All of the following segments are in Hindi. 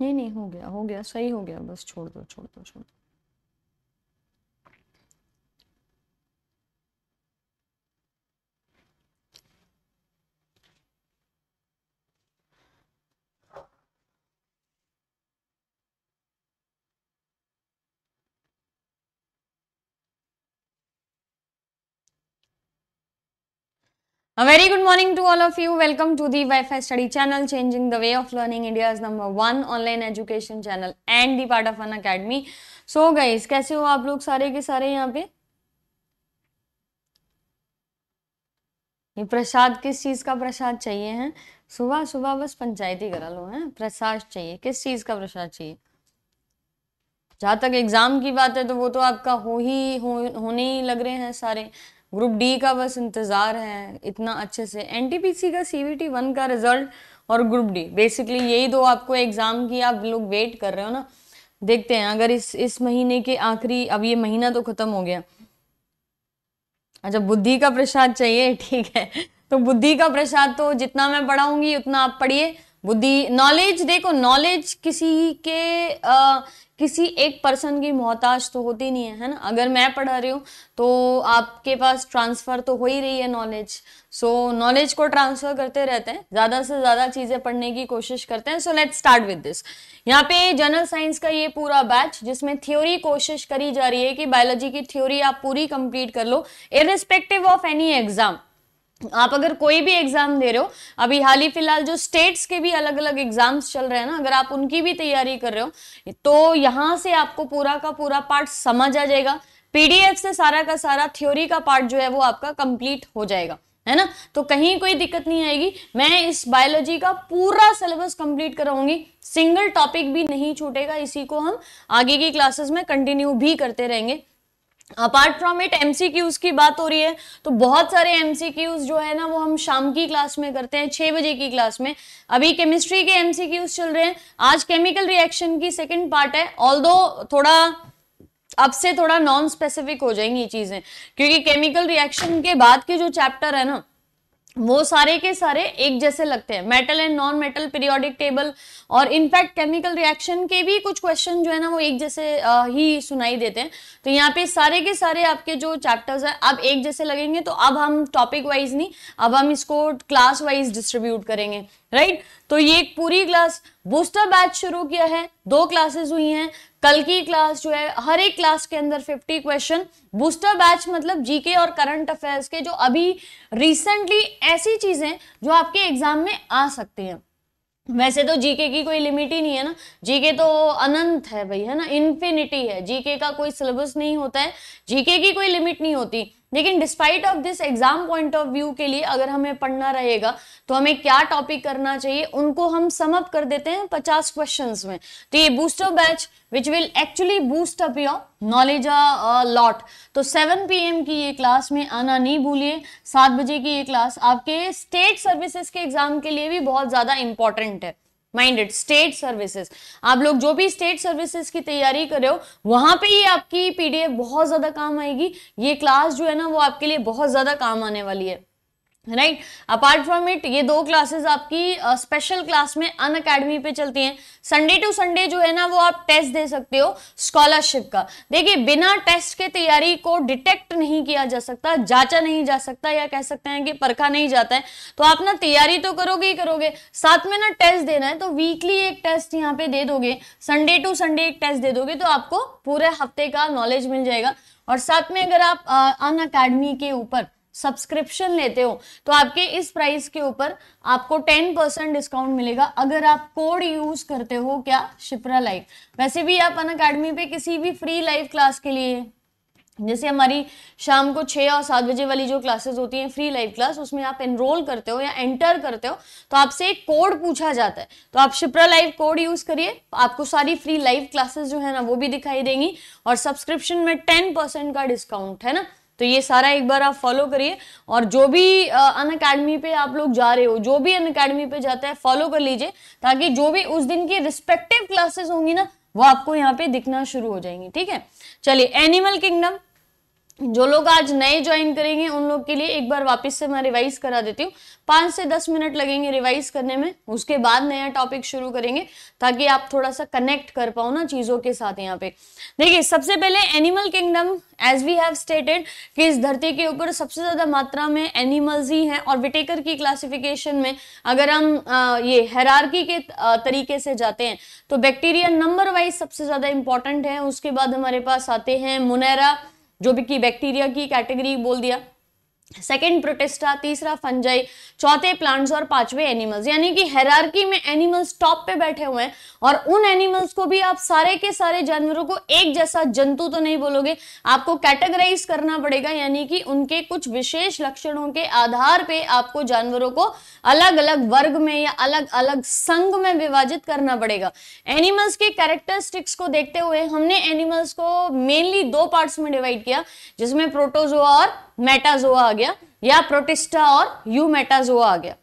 नहीं नहीं हो गया हो गया सही हो गया बस छोड़ दो छोड़ दो छोड़ दो A very good morning to all of you. Welcome to the Wi-Fi Study Channel, changing the way of learning India's number one online education channel and the part of an academy. So guys, कैसे हो आप लोग सारे के सारे यहाँ पे ये प्रसाद किस चीज का प्रसाद चाहिए हैं? सुबह सुबह बस पंचायती करा लो हैं. प्रसाद चाहिए किस चीज का प्रसाद चाहिए जहाँ तक एग्जाम की बात है तो वो तो आपका हो ही हो, होने ही लग रहे हैं सारे ग्रुप डी का बस इंतज़ार है इतना अच्छे से एनटीपीसी का सीवीटी वन का रिजल्ट और ग्रुप डी बेसिकली यही दो आपको एग्ज़ाम की आप लोग वेट कर रहे हो ना देखते हैं अगर इस इस महीने के आखिरी अब ये महीना तो ख़त्म हो गया अच्छा बुद्धि का प्रसाद चाहिए ठीक है तो बुद्धि का प्रसाद तो जितना मैं पढ़ाऊंगी उतना आप पढ़िए बुद्धि नॉलेज देखो नॉलेज किसी के आ, किसी एक पर्सन की मोहताज तो होती नहीं है है ना अगर मैं पढ़ा रही हूँ तो आपके पास ट्रांसफ़र तो हो ही रही है नॉलेज सो नॉलेज को ट्रांसफ़र करते रहते हैं ज़्यादा से ज़्यादा चीज़ें पढ़ने की कोशिश करते हैं so let start with this यहाँ पे जनरल साइंस का ये पूरा बैच जिसमें थ्योरी कोशिश करी जा रही है कि बायोलॉजी की थ्योरी आप पूरी कंप्लीट कर लो इरिस्पेक्टिव ऑफ एनी एग्ज़ाम आप अगर कोई भी एग्ज़ाम दे रहे हो अभी हाल ही फिलहाल जो स्टेट्स के भी अलग अलग एग्ज़ाम्स चल रहे हैं ना अगर आप उनकी भी तैयारी कर रहे हो तो यहाँ से आपको पूरा का पूरा पार्ट समझ आ जाएगा पीडीएफ से सारा का सारा थ्योरी का पार्ट जो है वो आपका कंप्लीट हो जाएगा है ना तो कहीं कोई दिक्कत नहीं आएगी मैं इस बायोलॉजी का पूरा सिलेबस कंप्लीट कराऊंगी सिंगल टॉपिक भी नहीं छूटेगा इसी को हम आगे की क्लासेस में कंटिन्यू भी करते रहेंगे अपार्ट फ्रॉम इट एमसीक्यूज की बात हो रही है तो बहुत सारे एमसीक्यूज जो है ना वो हम शाम की क्लास में करते हैं छह बजे की क्लास में अभी केमिस्ट्री के एमसीक्यूज चल रहे हैं आज केमिकल रिएक्शन की सेकेंड पार्ट है ऑल थोड़ा अब से थोड़ा नॉन स्पेसिफिक हो जाएंगी चीज़ें क्योंकि केमिकल रिएक्शन के बाद के जो चैप्टर है ना वो सारे के सारे एक जैसे लगते हैं metal and non metal periodic table और इनफैक्ट केमिकल रिएक्शन के भी कुछ क्वेश्चन जो है ना वो एक जैसे ही सुनाई देते हैं तो यहाँ पे सारे के सारे आपके जो चैप्टर्स हैं अब एक जैसे लगेंगे तो अब हम टॉपिक वाइज नहीं अब हम इसको क्लास वाइज डिस्ट्रीब्यूट करेंगे राइट right? तो ये एक पूरी क्लास बूस्टर बैच शुरू किया है दो क्लासेस हुई हैं कल की क्लास जो है हर एक क्लास के अंदर 50 क्वेश्चन बूस्टर बैच मतलब जीके और करंट अफेयर्स के जो अभी रिसेंटली ऐसी चीजें जो आपके एग्जाम में आ सकती हैं वैसे तो जीके की कोई लिमिट ही नहीं है ना जीके तो अनंत है भाई है ना इन्फिनिटी है जीके का कोई सिलेबस नहीं होता है जीके की कोई लिमिट नहीं होती लेकिन despite of this exam point of view के लिए अगर हमें पढ़ना रहेगा तो हमें क्या टॉपिक करना चाहिए उनको हम समअप कर देते हैं पचास क्वेश्चन में तो ये booster batch which will actually boost up your knowledge lot तो 7 पीएम की ये क्लास में आना नहीं भूलिए सात बजे की ये क्लास आपके स्टेट सर्विसेज के एग्जाम के लिए भी बहुत ज़्यादा इंपॉर्टेंट है माइंडेड स्टेट सर्विसेज आप लोग जो भी स्टेट सर्विसेज की तैयारी कर रहे हो वहां पे ये आपकी पीडीएफ बहुत ज्यादा काम आएगी ये क्लास जो है ना वो आपके लिए बहुत ज्यादा काम आने वाली है राइट अपार्ट फ्रॉम इट ये दो क्लासेस आपकी स्पेशल uh, क्लास में अन अकेडमी पे चलती हैं संडे टू संडे जो है ना वो आप टेस्ट दे सकते हो स्कॉलरशिप का देखिए बिना टेस्ट के तैयारी को डिटेक्ट नहीं किया जा सकता जांचा नहीं जा सकता या कह सकते हैं कि परखा नहीं जाता है तो आप ना तैयारी तो करोगे ही करोगे साथ में ना टेस्ट देना है तो वीकली एक टेस्ट यहाँ पे दे दोगे संडे टू संडे एक टेस्ट दे दोगे तो आपको पूरे हफ्ते का नॉलेज मिल जाएगा और साथ में अगर आप अन uh, अकेडमी के ऊपर सब्सक्रिप्शन लेते हो तो आपके इस प्राइस के ऊपर आपको टेन परसेंट डिस्काउंट मिलेगा अगर आप कोड यूज करते हो क्या शिप्रा लाइव वैसे भी आप अन अकेडमी पे किसी भी फ्री लाइव क्लास के लिए जैसे हमारी शाम को छः और सात बजे वाली जो क्लासेस होती हैं फ्री लाइव क्लास उसमें आप एनरोल करते हो या एंटर करते हो तो आपसे एक कोड पूछा जाता है तो आप शिप्रा लाइव कोड यूज़ करिए आपको सारी फ्री लाइव क्लासेस जो है ना वो भी दिखाई देंगी और सब्सक्रिप्शन में टेन परसेंट का डिस्काउंट है ना तो ये सारा एक बार आप फॉलो करिए और जो भी अन अकेडमी पे आप लोग जा रहे हो जो भी अन अकेडमी पे जाता है फॉलो कर लीजिए ताकि जो भी उस दिन की रिस्पेक्टिव क्लासेस होंगी ना वो आपको यहाँ पे दिखना शुरू हो जाएंगी ठीक है चलिए एनिमल किंगडम जो लोग आज नए ज्वाइन करेंगे उन लोग के लिए एक बार वापस से मैं रिवाइज करा देती हूँ पाँच से दस मिनट लगेंगे रिवाइज करने में उसके बाद नया टॉपिक शुरू करेंगे ताकि आप थोड़ा सा कनेक्ट कर पाओ ना चीज़ों के साथ यहाँ पे देखिए सबसे पहले animal kingdom as we have stated कि इस धरती के ऊपर सबसे ज़्यादा मात्रा में एनिमल्स ही हैं और विटेकर की क्लासिफिकेशन में अगर हम आ, ये हैरारकी के तरीके से जाते हैं तो बैक्टीरिया नंबर वाइज सबसे ज़्यादा इंपॉर्टेंट है उसके बाद हमारे पास आते हैं मुनेरा जो भी की बैक्टीरिया की कैटेगरी बोल दिया सेकेंड प्रोटेस्टा तीसरा फंजाई चौथे प्लांट्स और पांचवे एनिमल्स यानी कि हेरार्की में एनिमल्स टॉप पे बैठे हुए हैं और उन एनिमल्स को भी आप सारे के सारे जानवरों को एक जैसा जंतु तो नहीं बोलोगे आपको कैटेगराइज करना पड़ेगा यानी कि उनके कुछ विशेष लक्षणों के आधार पे आपको जानवरों को अलग अलग वर्ग में या अलग अलग संघ में विभाजित करना पड़ेगा एनिमल्स के कैरेक्टरिस्टिक्स को देखते हुए हमने एनिमल्स को मेनली दो पार्ट्स में डिवाइड किया जिसमें प्रोटोजो और मेटाजोआ आ गया या प्रोटिस्टा और यू मेटाजोआ आ गया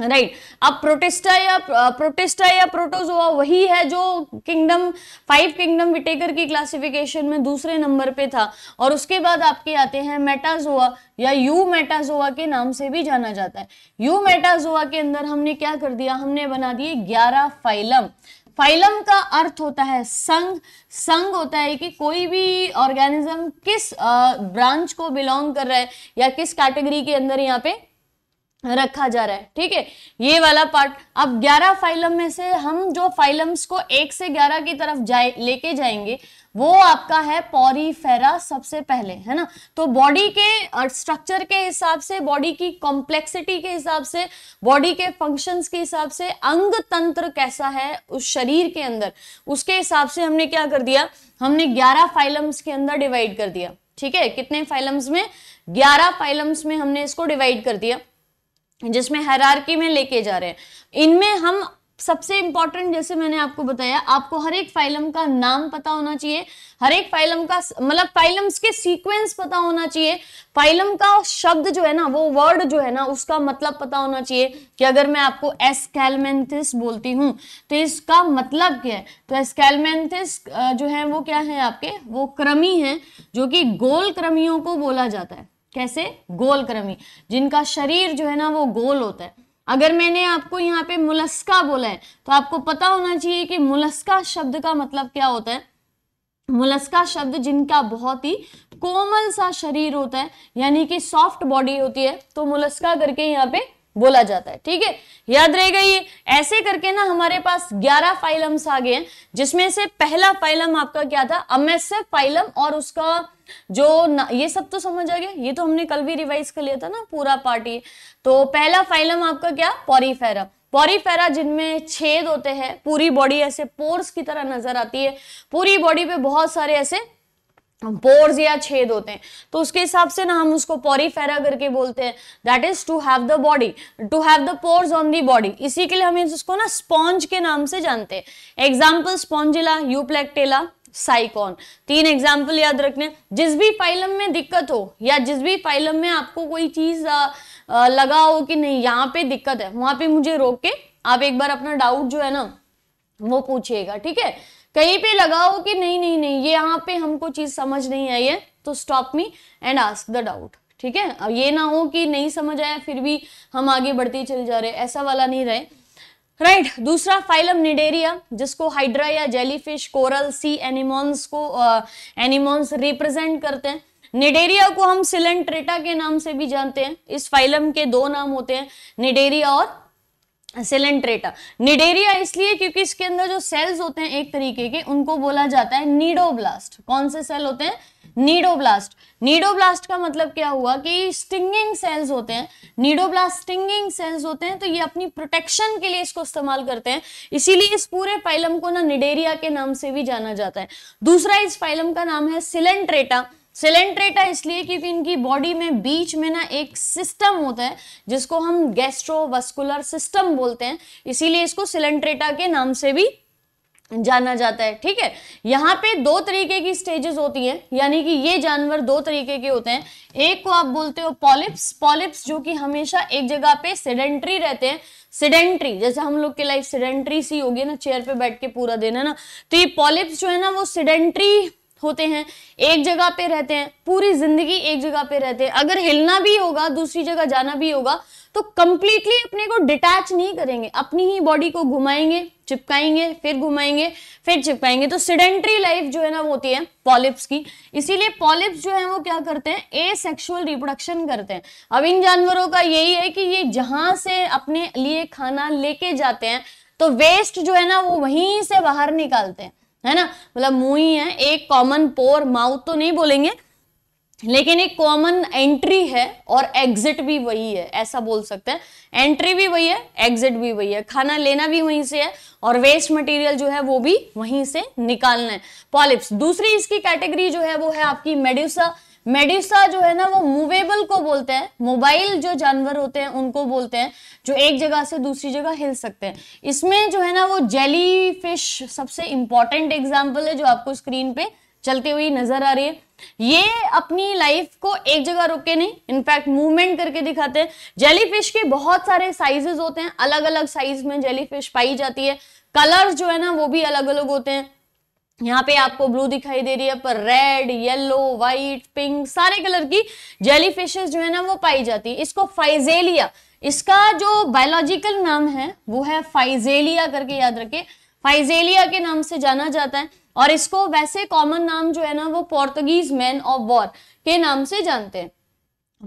राइट right. अब प्रोटेस्टा या प्रोटेस्टा या प्रोटोजोआ वही है जो किंगडम फाइव किंगडम विटेकर की क्लासिफिकेशन में दूसरे नंबर पे था और उसके बाद आपके आते हैं मेटाजोआ या यू मेटाजोआ के नाम से भी जाना जाता है यू मेटाजोआ के अंदर हमने क्या कर दिया हमने बना दिए ग्यारह फाइलम फाइलम का अर्थ होता है संघ संघ होता है कि कोई भी ऑर्गेनिज्म किस ब्रांच को बिलोंग कर रहा है या किस कैटेगरी के अंदर यहाँ पे रखा जा रहा है ठीक है ये वाला पार्ट अब 11 फाइलम में से हम जो फाइलम्स को एक से 11 की तरफ जाए लेके जाएंगे वो आपका है पॉरीफेरा सबसे पहले है ना तो बॉडी के स्ट्रक्चर के हिसाब से बॉडी की कॉम्प्लेक्सिटी के हिसाब से बॉडी के फंक्शंस के हिसाब से अंग तंत्र कैसा है उस शरीर के अंदर उसके हिसाब से हमने क्या कर दिया हमने 11 फाइलम्स के अंदर डिवाइड कर दिया ठीक है कितने फाइलम्स में 11 फाइलम्स में हमने इसको डिवाइड कर दिया जिसमें हैरारकी में लेके जा रहे हैं इनमें हम सबसे इंपॉर्टेंट जैसे मैंने आपको बताया आपको हर एक फाइलम का नाम पता होना चाहिए हर एक फाइलम का मतलब फाइलम्स के सीक्वेंस पता होना चाहिए फाइलम का शब्द जो है ना वो वर्ड जो है ना उसका मतलब पता होना चाहिए कि अगर मैं आपको एस्कैलमेंथिस बोलती हूँ तो इसका मतलब क्या है तो एस्कैलमेंथिस जो है वो क्या है आपके वो क्रमी है जो कि गोल क्रमियों को बोला जाता है कैसे गोल क्रमी जिनका शरीर जो है ना वो गोल होता है अगर मैंने आपको यहाँ पे मुलस्का बोला है तो आपको पता होना चाहिए कि मुलस्का शब्द का मतलब क्या होता है मुलस्का शब्द जिनका बहुत ही कोमल सा शरीर होता है यानी कि सॉफ्ट बॉडी होती है तो मुलस्का करके यहाँ पे बोला जाता है ठीक है याद रहेगा ये ऐसे करके ना हमारे पास 11 फाइलम्स आ गए हैं जिसमें से पहला फाइलम आपका क्या था अमेसेफ फाइलम और उसका जो ये सब तो समझ आ गया ये तो हमने कल भी रिवाइज कर लिया था ना पूरा पार्टी तो पहला फाइलम आपका क्या पॉरीफेरा पॉरीफेरा जिनमें छेद होते हैं पूरी बॉडी ऐसे पोर्स की तरह नजर आती है पूरी बॉडी पे बहुत सारे ऐसे पोर्स या छेद होते हैं तो उसके हिसाब से ना हम उसको फेरा करके बोलते हैं that is to have the body to have the pores on the body इसी के लिए हम इसको ना स्पॉन्ज के नाम से जानते हैं एग्जाम्पल स्पॉन्जिला यूप्लेक्टेला साइकॉन तीन एग्जाम्पल याद रखने जिस भी फाइलम में दिक्कत हो या जिस भी फाइलम में आपको कोई चीज लगा हो कि नहीं यहाँ पे दिक्कत है वहां पे मुझे रोक के आप एक बार अपना डाउट जो है ना वो पूछिएगा ठीक है कहीं पे लगा हो कि नहीं नहीं नहीं ये यहाँ पे हमको चीज समझ नहीं आई है तो stop me and ask the doubt ठीक है अब ये ना हो कि नहीं समझ आया फिर भी हम आगे बढ़ते चले जा रहे ऐसा वाला नहीं रहे राइट right, दूसरा फाइलम निडेरिया जिसको हाइड्रा या जेलीफिश कोरल सी एनिमोन्स को एनिमोन्स uh, रिप्रेजेंट करते हैं निडेरिया को हम सिलेंट्रेटा के नाम से भी जानते हैं इस फाइलम के दो नाम होते हैं निडेरिया और सिलेंट्रेटा निडेरिया इसलिए क्योंकि इसके अंदर जो सेल्स होते हैं एक तरीके के उनको बोला जाता है नीडोब्लास्ट कौन से सेल होते हैं नीडोब्लास्ट नीडोब्लास्ट का मतलब क्या हुआ कि स्टिंगिंग सेल्स होते हैं नीडोब्लास्ट स्टिंगिंग सेल्स होते हैं तो ये अपनी प्रोटेक्शन के लिए इसको इस्तेमाल करते हैं इसीलिए इस पूरे फाइलम को ना निडेरिया के नाम से भी जाना जाता है दूसरा इस फाइलम का नाम है सिलेंट्रेटा सिलेंट्रेटा इसलिए क्योंकि इनकी बॉडी में बीच में ना एक सिस्टम होता है जिसको हम गैस्ट्रोवस्कुलर सिस्टम बोलते हैं इसीलिए इसको सिलेंट्रेटा के नाम से भी जाना जाता है ठीक है यहाँ पे दो तरीके की स्टेजेस होती हैं यानी कि ये जानवर दो तरीके के होते हैं एक को आप बोलते हो पॉलिप्स पॉलिप्स जो कि हमेशा एक जगह पे सेडेंट्री रहते हैं सिडेंट्री जैसे हम लोग की लाइफ सिडेंट्री सी होगी ना चेयर पे बैठ के पूरा देना है ना तो ये पॉलिप्स जो है ना वो सिडेंट्री होते हैं एक जगह पे रहते हैं पूरी जिंदगी एक जगह पे रहते हैं अगर हिलना भी होगा दूसरी जगह जाना भी होगा तो कंप्लीटली अपने को डिटैच नहीं करेंगे अपनी ही बॉडी को घुमाएंगे चिपकाएंगे फिर घुमाएंगे फिर चिपकाएंगे तो सिडेंट्री लाइफ जो है ना वो होती है पॉलिप्स की इसीलिए पॉलिप्स जो है वो क्या करते हैं ए सेक्सुअल रिप्रोडक्शन करते हैं अब इन जानवरों का यही है कि ये जहां से अपने लिए खाना लेके जाते हैं तो वेस्ट जो है ना वो वहीं से बाहर निकालते हैं है ना मतलब मुंह ही है एक कॉमन पोर माउथ तो नहीं बोलेंगे लेकिन एक कॉमन एंट्री है और एग्जिट भी वही है ऐसा बोल सकते हैं एंट्री भी वही है एग्जिट भी वही है खाना लेना भी वहीं से है और वेस्ट मटेरियल जो है वो भी वहीं से निकालना है पॉलिप्स दूसरी इसकी कैटेगरी जो है वो है आपकी मेड्यूसा मेडिसा जो है ना वो मूवेबल को बोलते हैं मोबाइल जो जानवर होते हैं उनको बोलते हैं जो एक जगह से दूसरी जगह हिल सकते हैं इसमें जो है ना वो जेली फिश सबसे इंपॉर्टेंट एग्जाम्पल है जो आपको स्क्रीन पे चलती हुई नजर आ रही है ये अपनी लाइफ को एक जगह रुके नहीं इनफैक्ट मूवमेंट करके दिखाते हैं जेलीफिश के बहुत सारे साइजेस होते हैं अलग अलग साइज में जेलीफिश पाई जाती है कलर जो है ना वो भी अलग अलग होते हैं यहाँ पे आपको ब्लू दिखाई दे रही है पर रेड येलो व्हाइट पिंक सारे कलर की जेली जो है ना वो पाई जाती है इसको फाइजेलिया इसका जो बायोलॉजिकल नाम है वो है फाइजेलिया करके याद रखे फाइजेलिया के नाम से जाना जाता है और इसको वैसे कॉमन नाम जो है ना वो पोर्तुगीज मैन ऑफ वॉर के नाम से जानते हैं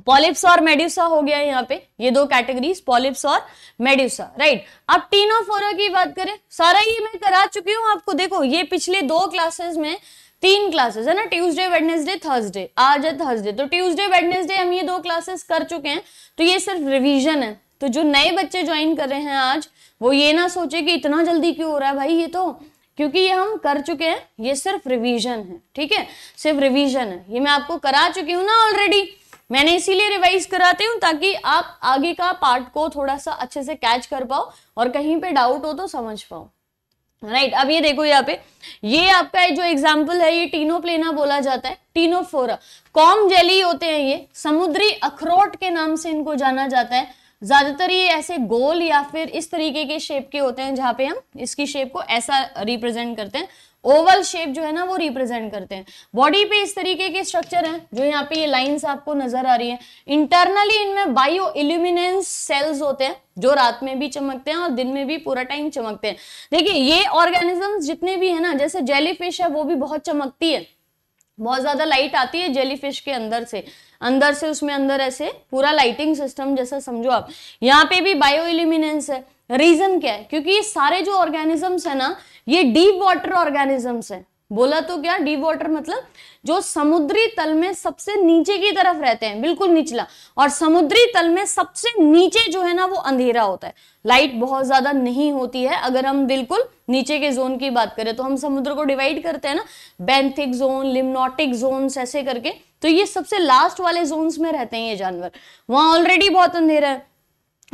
पॉलिप्स और मेड्यूसा हो गया यहाँ पे ये दो कैटेगरीज पॉलिप्स और मेड्यूसा राइट अब टीनोफोरा की बात करें सारा ये मैं करा चुकी हूँ आपको देखो ये पिछले दो क्लासेस में तीन क्लासेस है ना ट्यूसडे वेडनेसडे थर्सडे आज है थर्सडे तो ट्यूसडे वेडनेसडे हम ये दो क्लासेस कर चुके हैं तो ये सिर्फ रिविजन है तो जो नए बच्चे ज्वाइन कर रहे हैं आज वो ये ना सोचे कि इतना जल्दी क्यों हो रहा है भाई ये तो क्योंकि ये हम कर चुके हैं ये सिर्फ रिविजन है ठीक है सिर्फ रिविजन है ये मैं आपको करा चुकी हूँ ना ऑलरेडी मैंने इसीलिए रिवाइज कराती हूँ ताकि आप आगे का पार्ट को थोड़ा सा अच्छे से कैच कर पाओ और कहीं पे डाउट हो तो समझ पाओ राइट right, अब ये देखो यहाँ पे ये आपका जो एग्जाम्पल है ये टीनो प्लेना बोला जाता है टीनो फोरा कॉम जेली होते हैं ये समुद्री अखरोट के नाम से इनको जाना जाता है ज्यादातर ये ऐसे गोल या फिर इस तरीके के शेप के होते हैं जहां पे हम इसकी शेप को ऐसा रिप्रेजेंट करते हैं ओवल शेप जो है ना वो रिप्रेजेंट करते हैं बॉडी पे इस तरीके के स्ट्रक्चर हैं जो यहाँ पे ये लाइंस आपको नजर आ रही है इंटरनली इनमें बायो इल्यूमिनेंस सेल्स होते हैं जो रात में भी चमकते हैं और दिन में भी पूरा टाइम चमकते हैं देखिए ये ऑर्गेनिजम्स जितने भी है ना जैसे जेलीफिश है वो भी बहुत चमकती है बहुत ज्यादा लाइट आती है जेलीफिश के अंदर से अंदर से उसमें अंदर ऐसे पूरा लाइटिंग सिस्टम जैसा समझो आप यहाँ पे भी बायो इल्यूमिनेंस है रीजन क्या है क्योंकि ये सारे जो ऑर्गेनिजम्स है ना ये डीप वाटर ऑर्गेनिजम्स हैं बोला तो क्या डीप वाटर मतलब जो समुद्री तल में सबसे नीचे की तरफ रहते हैं बिल्कुल निचला और समुद्री तल में सबसे नीचे जो है ना वो अंधेरा होता है लाइट बहुत ज्यादा नहीं होती है अगर हम बिल्कुल नीचे के जोन की बात करें तो हम समुद्र को डिवाइड करते हैं ना बैंथिक जोन लिम्नोटिक जोन ऐसे करके तो ये सबसे लास्ट वाले जोन में रहते हैं ये जानवर वहां ऑलरेडी बहुत अंधेरा है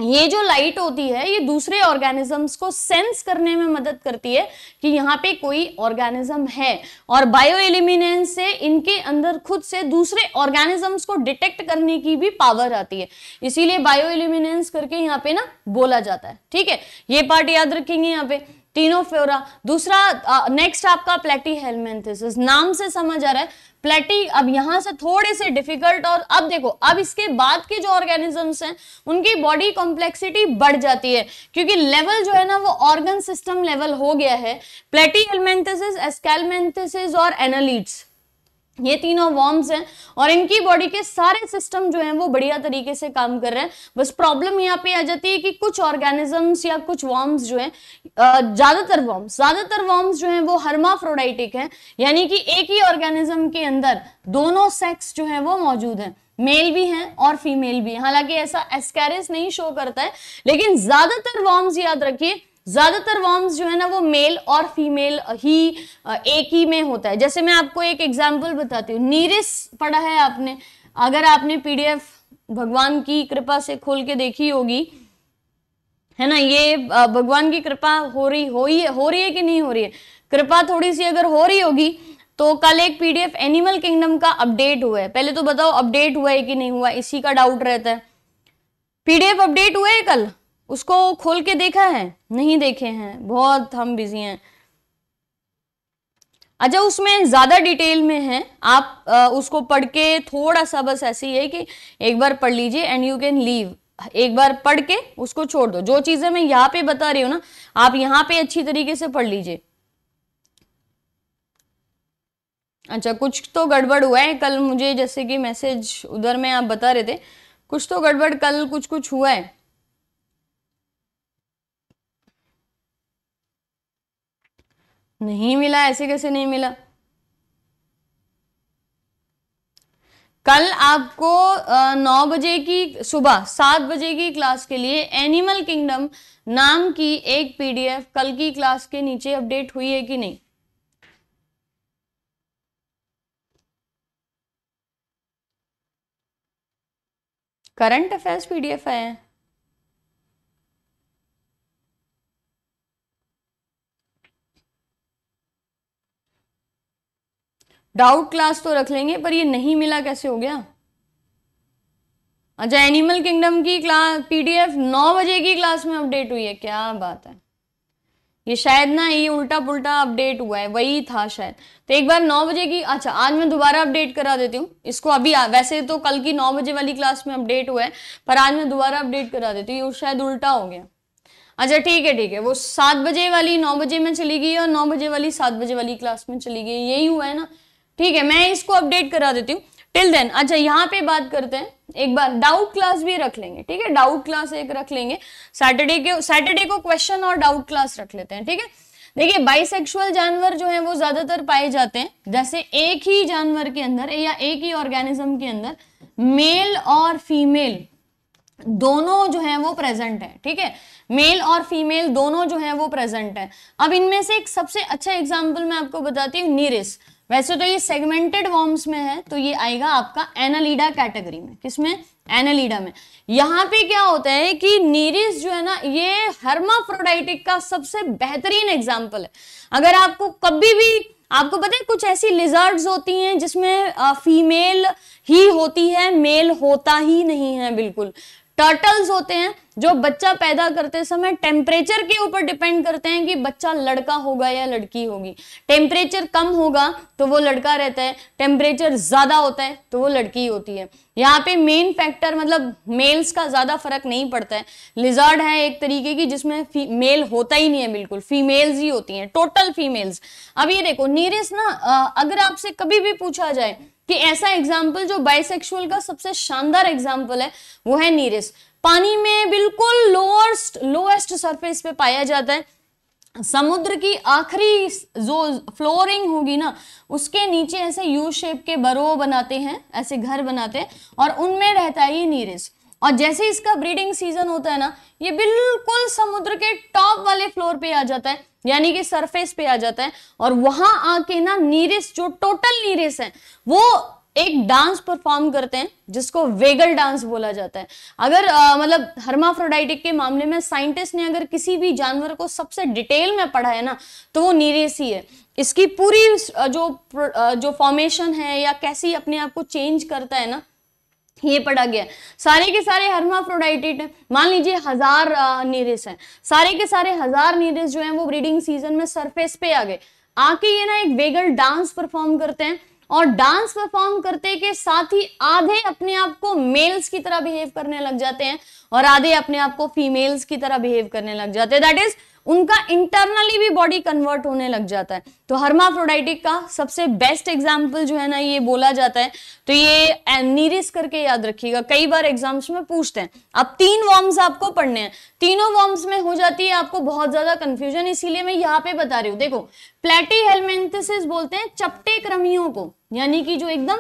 ये जो लाइट होती है ये दूसरे ऑर्गेनिजम्स को सेंस करने में मदद करती है कि यहाँ पे कोई ऑर्गेनिज्म है और बायो एलिमिनेंस से इनके अंदर खुद से दूसरे ऑर्गेनिजम्स को डिटेक्ट करने की भी पावर आती है इसीलिए बायो एलिमिनेंस करके यहाँ पे ना बोला जाता है ठीक है ये पार्ट याद रखेंगे यहाँ पे तीनों फ्योरा दूसरा नेक्स्ट आपका प्लेटी हेलमेंथिस नाम से समझ आ रहा है प्लेटी अब यहाँ से थोड़े से डिफिकल्ट और अब देखो अब इसके बाद के जो ऑर्गेनिजम्स हैं उनकी बॉडी कॉम्प्लेक्सिटी बढ़ जाती है क्योंकि लेवल जो है ना वो ऑर्गन सिस्टम लेवल हो गया है प्लेटी एलमेंथिस एस्केलमेंथिस और एनालिट्स ये तीनों वॉर्म्स हैं और इनकी बॉडी के सारे सिस्टम जो हैं वो बढ़िया तरीके से काम कर रहे हैं बस प्रॉब्लम यहाँ पे आ जाती है कि कुछ ऑर्गेनिजम्स या कुछ वॉर्म्स जो हैं ज़्यादातर वॉर्म्स ज़्यादातर वॉर्म्स जो हैं वो हर्माफ्रोडाइटिक हैं यानी कि एक ही ऑर्गेनिज्म के अंदर दोनों सेक्स जो है वो मौजूद हैं मेल भी हैं और फीमेल भी हालांकि ऐसा एस्कैरिस नहीं शो करता है लेकिन ज़्यादातर वॉर्म्स याद रखिए ज़्यादातर वर्म्स जो है ना वो मेल और फीमेल ही एक ही में होता है जैसे मैं आपको एक एग्जाम्पल बताती हूँ नीरिस पढ़ा है आपने अगर आपने पीडीएफ भगवान की कृपा से खोल के देखी होगी है ना ये भगवान की कृपा हो रही हो ही हो रही है कि नहीं हो रही है कृपा थोड़ी सी अगर हो रही होगी तो कल एक पीडीएफ एनिमल किंगडम का अपडेट हुआ है पहले तो बताओ अपडेट हुआ है कि नहीं हुआ इसी का डाउट रहता है पीडीएफ अपडेट हुआ है कल उसको खोल के देखा है नहीं देखे हैं बहुत हम बिजी हैं अच्छा उसमें ज़्यादा डिटेल में है आप आ, उसको पढ़ के थोड़ा सा बस ऐसे ही है कि एक बार पढ़ लीजिए एंड यू कैन लीव एक बार पढ़ के उसको छोड़ दो जो चीज़ें मैं यहाँ पे बता रही हूँ ना आप यहाँ पे अच्छी तरीके से पढ़ लीजिए अच्छा कुछ तो गड़बड़ हुआ है कल मुझे जैसे कि मैसेज उधर में आप बता रहे थे कुछ तो गड़बड़ कल कुछ कुछ हुआ है नहीं मिला ऐसे कैसे नहीं मिला कल आपको नौ बजे की सुबह सात बजे की क्लास के लिए एनिमल किंगडम नाम की एक पीडीएफ कल की क्लास के नीचे अपडेट हुई है कि नहीं करंट अफेयर्स पीडीएफ है डाउट क्लास तो रख लेंगे पर ये नहीं मिला कैसे हो गया अच्छा एनिमल किंगडम की क्लास पीडीएफ नौ बजे की क्लास में अपडेट हुई है क्या बात है ये शायद ना ये उल्टा पुल्टा अपडेट हुआ है वही था शायद तो एक बार नौ बजे की अच्छा आज मैं दोबारा अपडेट करा देती हूँ इसको अभी आ, वैसे तो कल की नौ बजे वाली क्लास में अपडेट हुआ है पर आज मैं दोबारा अपडेट करा देती हूँ ये शायद उल्टा हो गया अच्छा ठीक है ठीक है वो सात बजे वाली नौ बजे में चली गई और नौ बजे वाली सात बजे वाली क्लास में चली गई यही हुआ है ना ठीक है मैं इसको अपडेट करा देती हूँ टिल देन अच्छा यहाँ पे बात करते हैं एक बार डाउट क्लास भी रख लेंगे ठीक है डाउट क्लास एक रख लेंगे सैटरडे के सैटरडे को क्वेश्चन और डाउट क्लास रख लेते हैं ठीक है देखिए बाइसेक्सुअल जानवर जो है वो ज्यादातर पाए जाते हैं जैसे एक ही जानवर के अंदर या एक ही ऑर्गेनिज्म के अंदर मेल और फीमेल दोनों जो है वो प्रेजेंट है ठीक है मेल और फीमेल दोनों जो है वो प्रेजेंट है अब इनमें से एक सबसे अच्छा एग्जाम्पल मैं आपको बताती हूँ नीरिस वैसे तो ये सेगमेंटेड वॉर्म्स में है तो ये आएगा आपका एनालीडा कैटेगरी में किसमें एनालीडा में यहाँ पे क्या होता है कि नीरिस जो है ना ये हर्माफ्रोडाइटिक का सबसे बेहतरीन एग्जाम्पल है अगर आपको कभी भी आपको पता है कुछ ऐसी लिजर्ड्स होती हैं जिसमें फीमेल ही होती है मेल होता ही नहीं है बिल्कुल टर्टल्स होते हैं जो बच्चा पैदा करते समय टेम्परेचर के ऊपर डिपेंड करते हैं कि बच्चा लड़का होगा या लड़की होगी टेम्परेचर कम होगा तो वो लड़का रहता है टेम्परेचर ज़्यादा होता है तो वो लड़की होती है यहाँ पे मेन फैक्टर मतलब मेल्स का ज़्यादा फर्क नहीं पड़ता है लिजर्ड है एक तरीके की जिसमें मेल होता ही नहीं है बिल्कुल फीमेल्स ही होती हैं टोटल फीमेल्स अब ये देखो नीरस ना अगर आपसे कभी भी पूछा जाए कि ऐसा एग्जाम्पल जो बाइसेक्सुअल का सबसे शानदार एग्जाम्पल है वो है नीरिस पानी में बिल्कुल लोअस्ट लोएस्ट सरफेस पे पाया जाता है समुद्र की आखिरी जो फ्लोरिंग होगी ना उसके नीचे ऐसे यू शेप के बरो बनाते हैं ऐसे घर बनाते हैं और उनमें रहता है ये नीरिस और जैसे इसका ब्रीडिंग सीजन होता है ना ये बिल्कुल समुद्र के टॉप वाले फ्लोर पे आ जाता है यानी कि सरफेस पे आ जाता है और वहां आके ना नीरिस जो टोटल नीरिस है वो एक डांस परफॉर्म करते हैं जिसको वेगल डांस बोला जाता है अगर आ, मतलब हर्माफ्रोडाइटिक के मामले में साइंटिस्ट ने अगर किसी भी जानवर को सबसे डिटेल में पढ़ा है ना तो वो नीरेसी है इसकी पूरी जो जो फॉर्मेशन है या कैसी अपने आप को चेंज करता है ना ये पढ़ा गया सारे के सारे हर्माफ्रोडाइटिड मान लीजिए हजार नीरेस हैं सारे के सारे हजार नीरेस जो हैं वो ब्रीडिंग सीजन में सरफेस पे आ गए आके ये ना एक वेगल डांस परफॉर्म करते हैं और डांस परफॉर्म करते के साथ ही आधे अपने आप को मेल्स की तरह बिहेव करने लग जाते हैं और आधे अपने आप को फीमेल्स की तरह बिहेव करने लग जाते हैं दैट इज उनका इंटरनली भी बॉडी कन्वर्ट होने लग जाता है तो हर्माफ्रोडाइटिक का सबसे बेस्ट एग्जाम्पल जो है ना ये बोला जाता है तो ये नीरिस करके याद रखिएगा कई बार एग्जाम्स में पूछते हैं अब तीन वॉर्म्स आपको पढ़ने हैं तीनों वॉर्म्स में हो जाती है आपको बहुत ज्यादा कंफ्यूजन इसीलिए मैं यहाँ पे बता रही हूँ देखो प्लेटी हेलमेंथिस बोलते हैं चपटे क्रमियों को यानी कि जो एकदम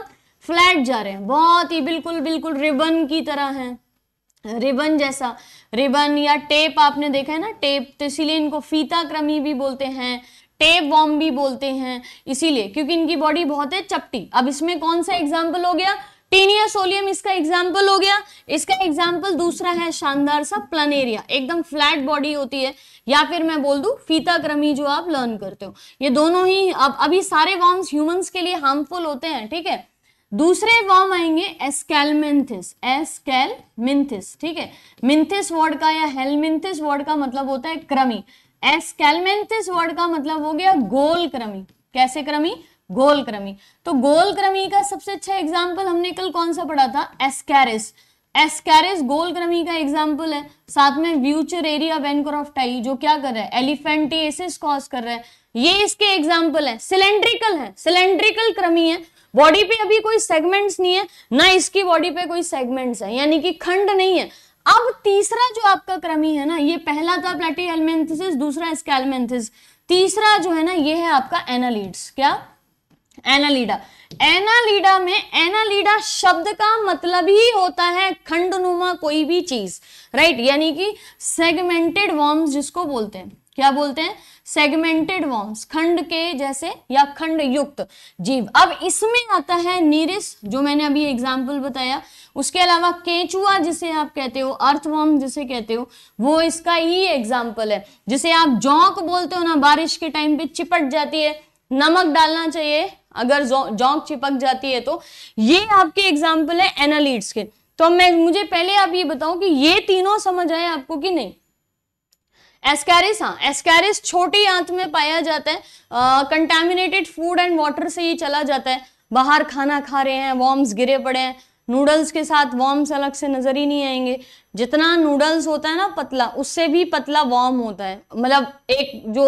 फ्लैट जा रहे हैं बहुत ही बिल्कुल बिल्कुल रिबन की तरह हैं रिबन जैसा रिबन या टेप आपने देखा है ना टेप तो इसीलिए इनको फीता क्रमी भी बोलते हैं टेप वॉम भी बोलते हैं इसीलिए क्योंकि इनकी बॉडी बहुत है चपटी अब इसमें कौन सा एग्जाम्पल हो गया टीनिया सोलियम इसका एग्जाम्पल हो गया इसका एग्जाम्पल दूसरा है शानदार सा प्लानेरिया एकदम फ्लैट बॉडी होती है या फिर मैं बोल दू फीता क्रमी जो आप लर्न करते हो ये दोनों ही अब अभी सारे वॉर्म्स ह्यूमंस के लिए हार्मफुल होते हैं ठीक है दूसरे वॉर्म आएंगे एस्केलमेंथिस एस्केलमिंथिस ठीक है मिंथिस वर्ड का या हेलमिंथिस वर्ड का मतलब होता है क्रमी एस्केलमेंथिस वर्ड का मतलब हो गया गोल क्रमी कैसे क्रमी गोलक्रमी तो गोलक्रमी का सबसे अच्छा एग्जाम्पल हमने कल कौन सा पढ़ा था एस्कैरिस एस्कैरिस गोलक्रमी का एग्जाम्पल है साथ में व्यूचर एरिया वेनकोरफ्टाई जो क्या कर रहा है एलिफेंटिस कॉज कर रहा है ये इसके एग्जाम्पल है सिलेंड्रिकल है सिलेंड्रिकल क्रमी है बॉडी पे अभी कोई सेगमेंट्स नहीं है ना इसकी बॉडी पे कोई सेगमेंट्स है यानी कि खंड नहीं है अब तीसरा जो आपका क्रमी है ना ये पहला था प्लेटी एलमेंथिस दूसरा स्कैलमेंथिस तीसरा जो है ना ये है आपका एनालिट्स क्या एनालीडा एनालीडा में एनालीडा शब्द का मतलब ही होता है खंडनुमा कोई भी चीज राइट यानी कि सेगमेंटेड वॉर्म्स जिसको बोलते हैं क्या बोलते हैं सेगमेंटेड वॉर्म्स खंड के जैसे या खंड युक्त जीव अब इसमें आता है नीरिस जो मैंने अभी एग्जाम्पल बताया उसके अलावा केचुआ जिसे आप कहते हो अर्थवर्म जिसे कहते हो वो इसका ही एग्जाम्पल है जिसे आप जौक बोलते हो ना बारिश के टाइम पे चिपट जाती है नमक डालना चाहिए अगर जोंक चिपक जाती है तो ये आपके एग्जाम्पल है एनालिट्स के तो मैं मुझे पहले आप ये बताऊं कि ये तीनों समझ आए आपको कि नहीं एस्कैरिस हाँ एस्कैरिस छोटी आंत में पाया जाता है कंटेमिनेटेड फूड एंड वाटर से ये चला जाता है बाहर खाना खा रहे हैं वॉर्म्स गिरे पड़े हैं नूडल्स के साथ वॉर्म्स अलग से नज़र ही नहीं आएंगे जितना नूडल्स होता है ना पतला उससे भी पतला वॉर्म होता है मतलब एक जो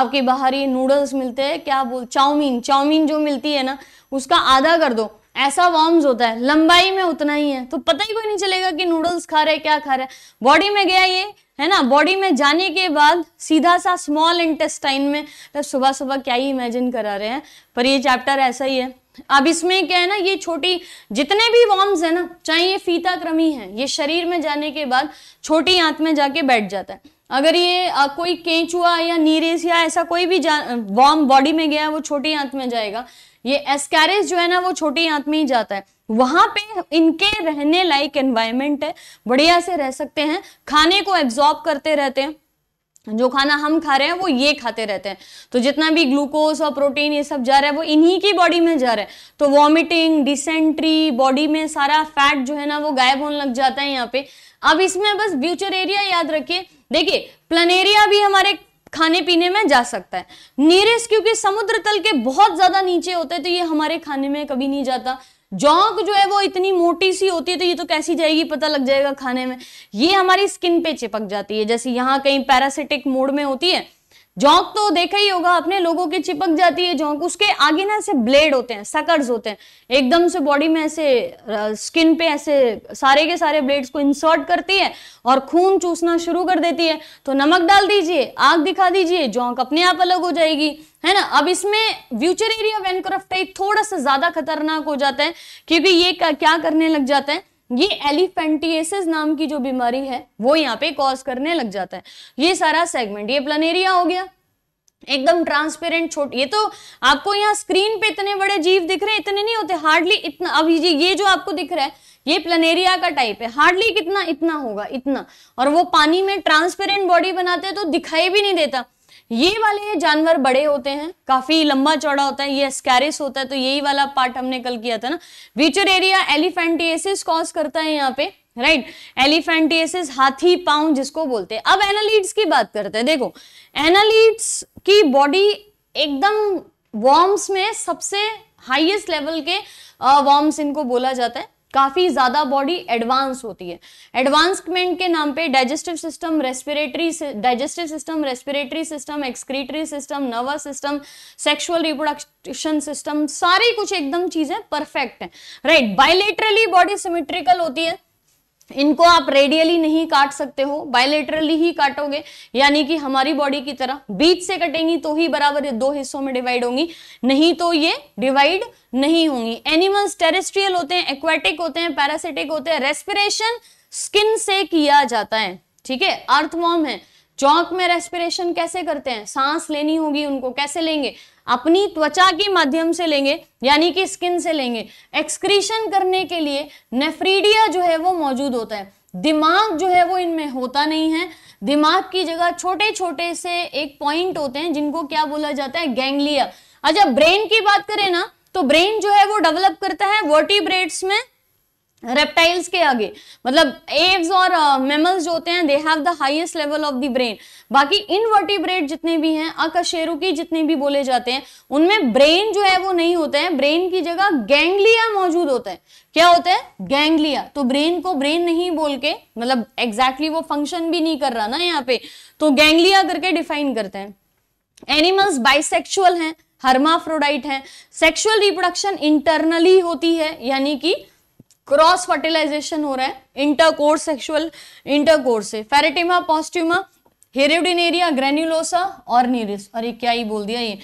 आपके बाहरी नूडल्स मिलते हैं क्या बोल चाउमीन चाउमीन जो मिलती है ना उसका आधा कर दो ऐसा वॉर्म्स होता है लंबाई में उतना ही है तो पता ही कोई नहीं चलेगा कि नूडल्स खा रहे क्या खा रहे बॉडी में गया ये है ना बॉडी में जाने के बाद सीधा सा स्मॉल इंटेस्टाइन में तो मतलब सुबह सुबह क्या ही इमेजिन करा रहे हैं पर ये चैप्टर ऐसा ही है अब इसमें क्या है ना ये छोटी जितने भी वॉर्म्स है ना चाहे ये फीता क्रमी है ये शरीर में जाने के बाद छोटी आंत में जाके बैठ जाता है अगर ये आ, कोई केंचुआ या नीरेस या ऐसा कोई भी वॉर्म बॉडी में गया वो छोटी आंत में जाएगा ये एस्कैरिस जो है ना वो छोटी आंत में ही जाता है वहां पे इनके रहने लायक एनवायरमेंट है बढ़िया से रह सकते हैं खाने को एब्जॉर्ब करते रहते हैं जो खाना हम खा रहे हैं वो ये खाते रहते हैं तो जितना भी ग्लूकोज और प्रोटीन ये सब जा रहा है वो इन्हीं की बॉडी में जा रहा है तो वॉमिटिंग डिसेंट्री बॉडी में सारा फैट जो है ना वो गायब होने लग जाता है यहाँ पे अब इसमें बस ब्यूचर एरिया याद रखिए देखिए प्लनेरिया भी हमारे खाने पीने में जा सकता है नीरेस्ट क्योंकि समुद्र तल के बहुत ज्यादा नीचे होते हैं तो ये हमारे खाने में कभी नहीं जाता जोंक जो है वो इतनी मोटी सी होती है तो ये तो कैसी जाएगी पता लग जाएगा खाने में ये हमारी स्किन पे चिपक जाती है जैसे यहाँ कहीं पैरासिटिक मोड में होती है जोंक तो देखा ही होगा अपने लोगों की चिपक जाती है जोंक उसके आगे ना ऐसे ब्लेड होते हैं सकर्स होते हैं एकदम से बॉडी में ऐसे स्किन पे ऐसे सारे के सारे ब्लेड्स को इंसर्ट करती है और खून चूसना शुरू कर देती है तो नमक डाल दीजिए आग दिखा दीजिए जोंक अपने आप अलग हो जाएगी है ना अब इसमें व्यूचर एरिया वेनक्राफ्टाइट थोड़ा सा ज्यादा खतरनाक हो जाता है क्योंकि ये क्या करने लग जाता है ये एलिफेंटिएसिस नाम की जो बीमारी है वो यहाँ पे कॉज करने लग जाता है ये सारा सेगमेंट ये प्लेनेरिया हो गया एकदम ट्रांसपेरेंट छोट ये तो आपको यहाँ स्क्रीन पे इतने बड़े जीव दिख रहे हैं इतने नहीं होते हार्डली इतना अब ये ये जो आपको दिख रहा है ये प्लेनेरिया का टाइप है हार्डली कितना इतना होगा इतना और वो पानी में ट्रांसपेरेंट बॉडी बनाते हैं तो दिखाई भी नहीं देता ये वाले जानवर बड़े होते हैं काफी लंबा चौड़ा होता है ये स्कैरिस होता है तो यही वाला पार्ट हमने कल किया था ना विचर एरिया एलिफेंटिस कॉज करता है यहाँ पे राइट एलिफेंटिएसिस हाथी पाव जिसको बोलते हैं अब एनालीड्स की बात करते हैं देखो एनालीड्स की बॉडी एकदम वॉर्म्स में सबसे हाईएस्ट लेवल के वॉर्म्स इनको बोला जाता है काफ़ी ज़्यादा बॉडी एडवांस होती है एडवांसमेंट के नाम पे digestive system respiratory digestive system respiratory system excretory system nervous system sexual reproduction system सारी कुछ एकदम चीज़ें परफेक्ट है राइट बाइलेटरली बॉडी सिमेट्रिकल होती है इनको आप रेडियली नहीं काट सकते हो बायोलेटरली ही काटोगे यानी कि हमारी बॉडी की तरह बीच से कटेंगी तो ही बराबर दो हिस्सों में डिवाइड होंगी नहीं तो ये डिवाइड नहीं होंगी एनिमल्स टेरेस्ट्रियल होते हैं एक्वेटिक होते हैं पैरासिटिक होते हैं रेस्पिरेशन स्किन से किया जाता है ठीक है अर्थवॉर्म है चौक में रेस्पिरेशन कैसे करते हैं सांस लेनी होगी उनको कैसे लेंगे अपनी त्वचा के माध्यम से लेंगे यानी कि स्किन से लेंगे एक्सक्रीशन करने के लिए नेफ्रीडिया जो है वो मौजूद होता है दिमाग जो है वो इनमें होता नहीं है दिमाग की जगह छोटे छोटे से एक पॉइंट होते हैं जिनको क्या बोला जाता है गैंगलिया अच्छा ब्रेन की बात करें ना तो ब्रेन जो है वो डेवलप करता है वर्टिब्रेट्स में रेप्टाइल्स के आगे मतलब एव्स और मेमल्स uh, जो होते हैं they have the highest level of the brain बाकी इनवर्टिब्रेट जितने भी हैं अकशेरुकी जितने भी बोले जाते हैं उनमें ब्रेन जो है वो नहीं होते हैं ब्रेन की जगह गैंग्लिया मौजूद होता है क्या होता है गैंग्लिया तो ब्रेन को ब्रेन नहीं बोल के मतलब एग्जैक्टली exactly वो फंक्शन भी नहीं कर रहा ना यहाँ पे तो गैंग्लिया करके डिफाइन करते हैं एनिमल्स बाइसेक्शुअल हैं हर्माफ्रोडाइट हैं सेक्सुअल रिप्रोडक्शन इंटरनली होती है यानी कि क्रॉस फर्टिलाइजेशन हो रहा है इंटरकोर्स सेक्सुअल इंटरकोर्स से फेरेटिमा पॉस्ट्यूमा एरिया ग्रेन्यूलोसा और नीरिस अरे क्या ही बोल दिया ये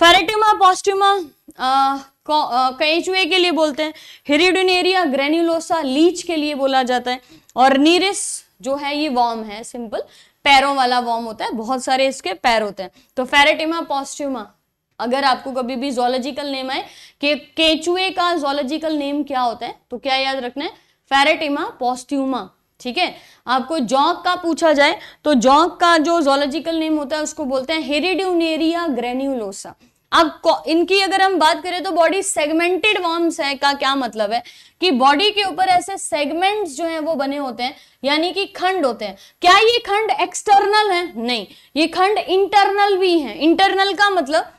फेरेटिमा पॉस्ट्यूमा कैचुए के लिए बोलते हैं एरिया ग्रेन्यूलोसा लीच के लिए बोला जाता है और नीरिस जो है ये वॉर्म है सिंपल पैरों वाला वॉर्म होता है बहुत सारे इसके पैर होते हैं तो फेरेटिमा पॉस्ट्यूमा अगर आपको कभी भी जोलॉजिकल नेम आए के केचुए का जोलॉजिकल नेम क्या होता है तो क्या याद रखना है फेरेटिमा पॉस्ट्यूमा ठीक है आपको जॉक का पूछा जाए तो जॉक का जो जोलॉजिकल नेम होता है उसको बोलते हैं हेरिड्यूनेरिया ग्रेन्यूलोसा अब इनकी अगर हम बात करें तो बॉडी सेगमेंटेड वॉर्म्स है का क्या मतलब है कि बॉडी के ऊपर ऐसे सेगमेंट्स जो हैं वो बने होते हैं यानी कि खंड होते हैं क्या ये खंड एक्सटर्नल है नहीं ये खंड इंटरनल भी है इंटरनल का मतलब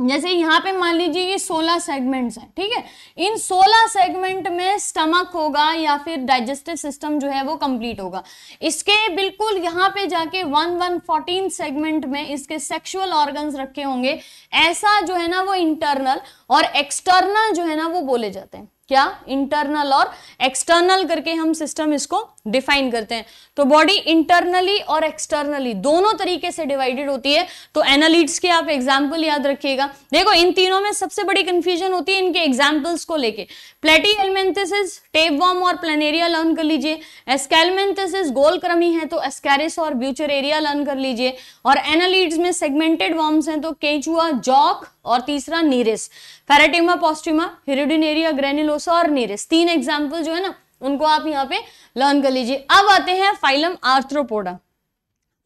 जैसे यहाँ पे मान लीजिए ये 16 सेगमेंट्स हैं ठीक है इन 16 सेगमेंट में स्टमक होगा या फिर डाइजेस्टिव सिस्टम जो है वो कंप्लीट होगा इसके बिल्कुल यहाँ पे जाके वन वन फोर्टीन सेगमेंट में इसके सेक्सुअल ऑर्गन्स रखे होंगे ऐसा जो है ना वो इंटरनल और एक्सटर्नल जो है ना वो बोले जाते हैं क्या इंटरनल और एक्सटर्नल करके हम सिस्टम इसको डिफाइन करते हैं तो बॉडी इंटरनली और एक्सटर्नली दोनों तरीके से डिवाइडेड होती है तो एनालिट्स के आप एग्जाम्पल याद रखिएगा देखो इन तीनों में सबसे बड़ी कंफ्यूजन होती है इनके एग्जाम्पल्स को लेके प्लेटी एलमेंथिस टेप वॉर्म और प्लेनेरिया लर्न कर लीजिए एस्केलमेंथेसिस गोलक्रमी है तो एस्कैरिस और ब्यूचर एरिया लर्न कर लीजिए और एनालीड्स में सेगमेंटेड वॉर्म्स हैं तो केचुआ जॉक और तीसरा नीरिस फेरेटिमा पॉस्टिमा एरिया ग्रेनुलोसा और नीरिस तीन एग्जाम्पल जो है ना उनको आप यहाँ पे लर्न कर लीजिए अब आते हैं phylum Arthropoda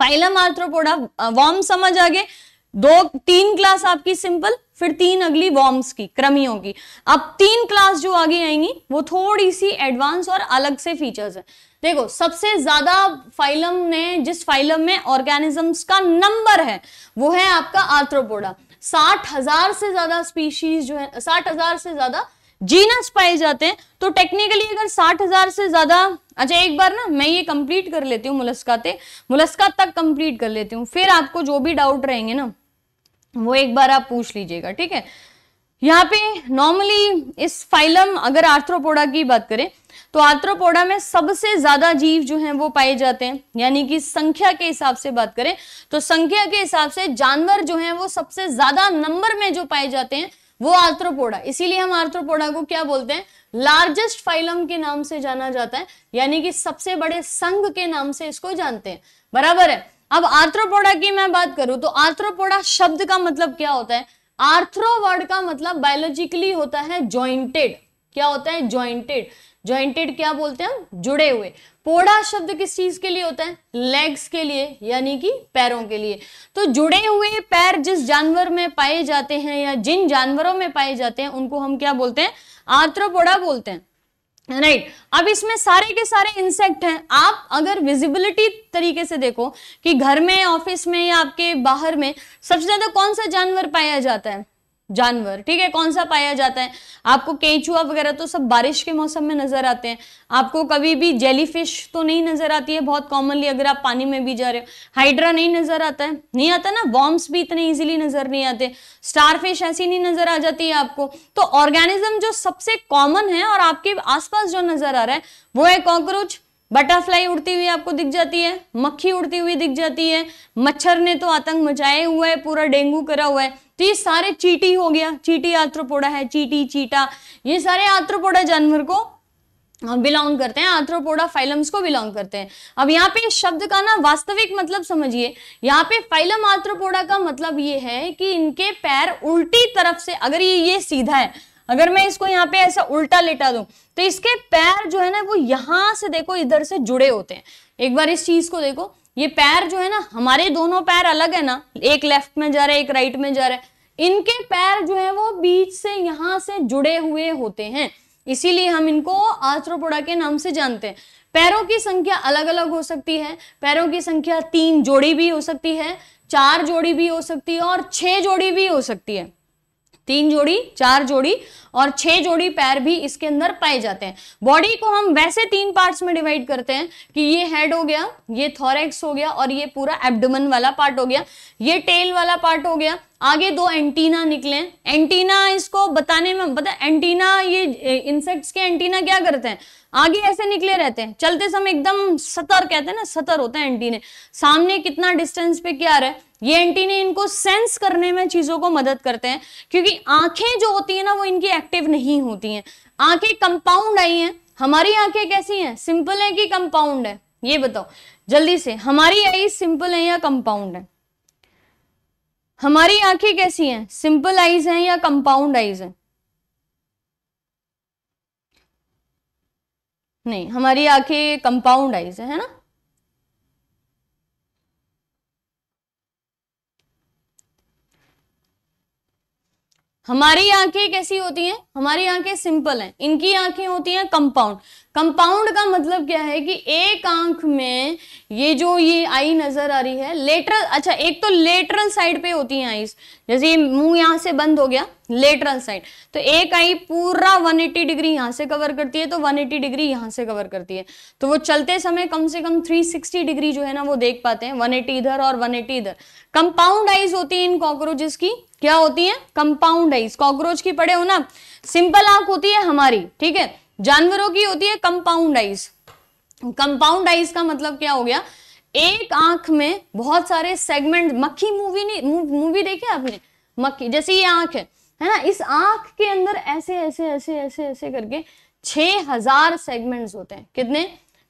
phylum Arthropoda worm समझ आ गए दो तीन क्लास आपकी सिंपल फिर तीन अगली वॉर्म्स की क्रमी होगी अब तीन क्लास जो आगे आएंगी वो थोड़ी सी एडवांस और अलग से फीचर्स है देखो सबसे ज्यादा फाइलम ने जिस फाइलम में ऑर्गेनिजम्स का नंबर है वो है आपका आर्थ्रोपोडा साठ हजार से ज्यादा स्पीशीज जो है साठ हजार से ज्यादा जीनस पाए जाते हैं तो टेक्निकली अगर साठ हजार से ज्यादा अच्छा एक बार ना मैं ये कंप्लीट कर लेती हूँ मुलस्का मुलस्का तक कंप्लीट कर लेती हूँ फिर आपको जो भी डाउट रहेंगे ना वो एक बार आप पूछ लीजिएगा ठीक है यहाँ पे नॉर्मली इस फाइलम अगर आर्थ्रोपोडा की बात करें तो आर्थ्रोपोडा में सबसे ज्यादा जीव जो हैं वो पाए जाते हैं यानी कि संख्या के हिसाब से बात करें तो संख्या के हिसाब से जानवर जो हैं वो सबसे ज्यादा नंबर में जो पाए जाते हैं वो आर्थ्रोपोडा इसीलिए हम आर्थ्रोपोडा को क्या बोलते हैं लार्जेस्ट फाइलम के नाम से जाना जाता है यानी कि सबसे बड़े संघ के नाम से इसको जानते हैं बराबर है अब आर्थ्रोपोडा की मैं बात करूं तो आर्थ्रोपोडा शब्द का मतलब क्या होता है आर्थ्रो वर्ड का मतलब बायोलॉजिकली होता है ज्वाइंटेड क्या होता है ज्वाइंटेड ज्वाइंटेड क्या बोलते हैं हम जुड़े हुए पोड़ा शब्द किस चीज के लिए होता है लेग्स के लिए यानी कि पैरों के लिए तो जुड़े हुए पैर जिस जानवर में पाए जाते हैं या जिन जानवरों में पाए जाते हैं उनको हम क्या बोलते हैं आर्थ्रोपोडा बोलते हैं राइट right. अब इसमें सारे के सारे इंसेक्ट हैं आप अगर विजिबिलिटी तरीके से देखो कि घर में ऑफिस में या आपके बाहर में सबसे ज्यादा कौन सा जानवर पाया जाता है जानवर ठीक है कौन सा पाया जाता है आपको केंचुआ वगैरह तो सब बारिश के मौसम में नजर आते हैं आपको कभी भी जेलीफिश तो नहीं नजर आती है बहुत कॉमनली अगर आप पानी में भी जा रहे हो हाइड्रा नहीं नजर आता है नहीं आता ना वॉर्म्स भी इतने इजीली नजर नहीं आते स्टारफिश ऐसी नहीं नजर आ जाती है आपको तो ऑर्गेनिज्म जो सबसे कॉमन है और आपके आसपास जो नजर आ रहा है वो है कॉकरोच बटरफ्लाई उड़ती हुई आपको दिख जाती है मक्खी उड़ती हुई दिख जाती है मच्छर ने तो आतंक मचाए हुआ है पूरा डेंगू करा हुआ है तो ये सारे चीटी हो गया चीटी आर्थ्रोपोडा है चीटी चीटा ये सारे आर्थ्रोपोडा जानवर को बिलोंग करते हैं आर्थ्रोपोडा फाइलम्स को बिलोंग करते हैं अब यहाँ पे शब्द का ना वास्तविक मतलब समझिए यहाँ पे फाइलम आर्थ्रोपोडा का मतलब ये है कि इनके पैर उल्टी तरफ से अगर ये ये सीधा है अगर मैं इसको यहाँ पे ऐसा उल्टा लेटा दूं तो इसके पैर जो है ना वो यहां से देखो इधर से जुड़े होते हैं एक बार इस चीज को देखो ये पैर जो है ना हमारे दोनों पैर अलग है ना एक लेफ्ट में जा रहा है एक राइट में जा रहा है इनके पैर जो है वो बीच से यहाँ से जुड़े हुए होते हैं इसीलिए हम इनको आश्रोपोड़ा के नाम से जानते हैं पैरों की संख्या अलग अलग हो सकती है पैरों की संख्या तीन जोड़ी भी हो सकती है चार जोड़ी भी हो सकती है और छह जोड़ी भी हो सकती है तीन जोड़ी चार जोड़ी और छह जोड़ी पैर भी इसके अंदर पाए जाते हैं बॉडी को हम वैसे तीन पार्ट्स में डिवाइड करते हैं कि ये हेड हो गया ये थॉरेक्स हो गया और ये पूरा एब्डोमन वाला पार्ट हो गया ये टेल वाला पार्ट हो गया आगे दो एंटीना निकले एंटीना इसको बताने में बता एंटीना ये इंसेक्ट्स के एंटीना क्या करते हैं आगे ऐसे निकले रहते हैं चलते समय एकदम सतर कहते हैं ना सतर होता है एंटीने सामने कितना डिस्टेंस पे क्या रहा है ये एंटीने इनको सेंस करने में चीजों को मदद करते हैं क्योंकि आंखें जो होती है ना वो इनकी एक्टिव नहीं होती हैं आंखें कंपाउंड आई है हमारी आंखें कैसी हैं सिंपल है कि कंपाउंड है ये बताओ जल्दी से हमारी आई सिंपल है या कंपाउंड है हमारी आंखें कैसी हैं सिंपल आईज हैं या कंपाउंड आईज हैं नहीं हमारी आंखें कंपाउंड आईज है ना हमारी आंखें कैसी होती हैं हमारी आंखें सिंपल हैं इनकी आंखें होती हैं कंपाउंड कंपाउंड का मतलब क्या है कि एक आंख में ये जो ये आई नजर आ रही है लेटरल अच्छा एक तो लेटरल साइड पे होती है आईज जैसे ये मुंह यहां से बंद हो गया लेटरल साइड तो एक आई पूरा 180 डिग्री यहां से कवर करती है तो 180 डिग्री यहां से कवर करती है तो वो चलते समय कम से कम 360 डिग्री जो है ना वो देख पाते हैं 180 इधर और 180 इधर कंपाउंड आईज होती है इन कॉकरोचेस की क्या होती है कंपाउंड आईज कॉकरोच की पड़े हो ना सिंपल आंख होती है हमारी ठीक है जानवरों की होती है कंपाउंड आइज कंपाउंड आइज का मतलब क्या हो गया एक आंख में बहुत सारे सेगमेंट मक्खी मूवी नहीं मूवी देखी आपने मक्खी जैसे ये आंख है है ना इस आंख के अंदर ऐसे ऐसे ऐसे ऐसे ऐसे करके छः हजार सेगमेंट होते हैं कितने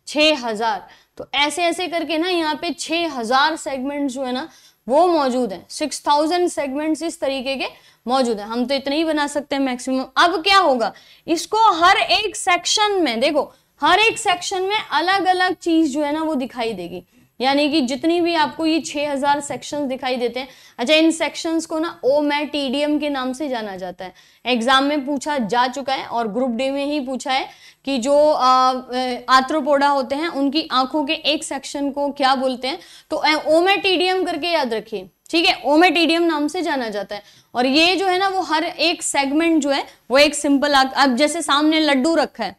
छः हजार तो ऐसे ऐसे करके ना यहाँ पे छः हजार सेगमेंट जो है ना वो मौजूद है सिक्स थाउजेंड सेगमेंट्स इस तरीके के मौजूद है हम तो इतना ही बना सकते हैं मैक्सिमम अब क्या होगा इसको हर एक सेक्शन में देखो हर एक सेक्शन में अलग अलग चीज जो है ना वो दिखाई देगी यानी कि जितनी भी आपको ये 6000 सेक्शंस दिखाई देते हैं अच्छा इन सेक्शंस को ना ओ मै टी के नाम से जाना जाता है एग्जाम में पूछा जा चुका है और ग्रुप डी में ही पूछा है कि जो आत्रोपोडा होते हैं उनकी आंखों के एक सेक्शन को क्या बोलते हैं तो ओ मै टी करके याद रखिए ठीक है ओमेटीडियम नाम से जाना जाता है और ये जो है ना वो हर एक सेगमेंट जो है वो एक सिंपल अब जैसे सामने लड्डू रखा है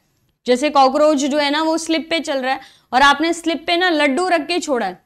जैसे कॉकरोच जो है ना वो स्लिप पे चल रहा है और आपने स्लिप पे ना लड्डू रख के छोड़ा है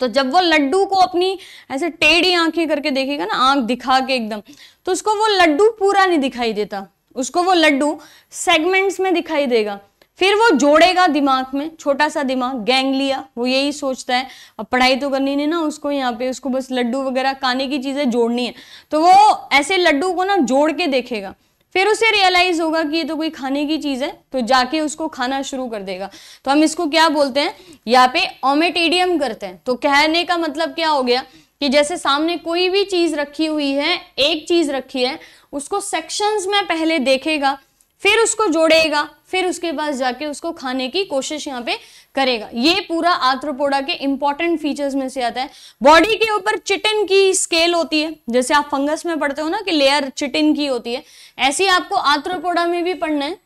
तो जब वो लड्डू को अपनी ऐसे टेढ़ी आंखें करके देखेगा ना आंख दिखा के एकदम तो उसको वो लड्डू पूरा नहीं दिखाई देता उसको वो लड्डू सेगमेंट्स में दिखाई देगा फिर वो जोड़ेगा दिमाग में छोटा सा दिमाग गैंग लिया वो यही सोचता है अब पढ़ाई तो करनी नहीं ना उसको यहाँ पे उसको बस लड्डू वगैरह खाने की चीज़ें जोड़नी है तो वो ऐसे लड्डू को ना जोड़ के देखेगा फिर उसे रियलाइज होगा कि ये तो कोई खाने की चीज़ है तो जाके उसको खाना शुरू कर देगा तो हम इसको क्या बोलते हैं यहाँ पे ओमेटेडियम करते हैं तो कहने का मतलब क्या हो गया कि जैसे सामने कोई भी चीज़ रखी हुई है एक चीज़ रखी है उसको सेक्शंस में पहले देखेगा फिर उसको जोड़ेगा फिर उसके पास जाके उसको खाने की कोशिश यहाँ पे करेगा ये पूरा आर्थ्रोपोडा के इंपॉर्टेंट फीचर्स में से आता है बॉडी के ऊपर चिटिन की स्केल होती है जैसे आप फंगस में पढ़ते हो ना कि लेयर चिटिन की होती है ऐसी आपको आर्थ्रोपोडा में भी पढ़ना है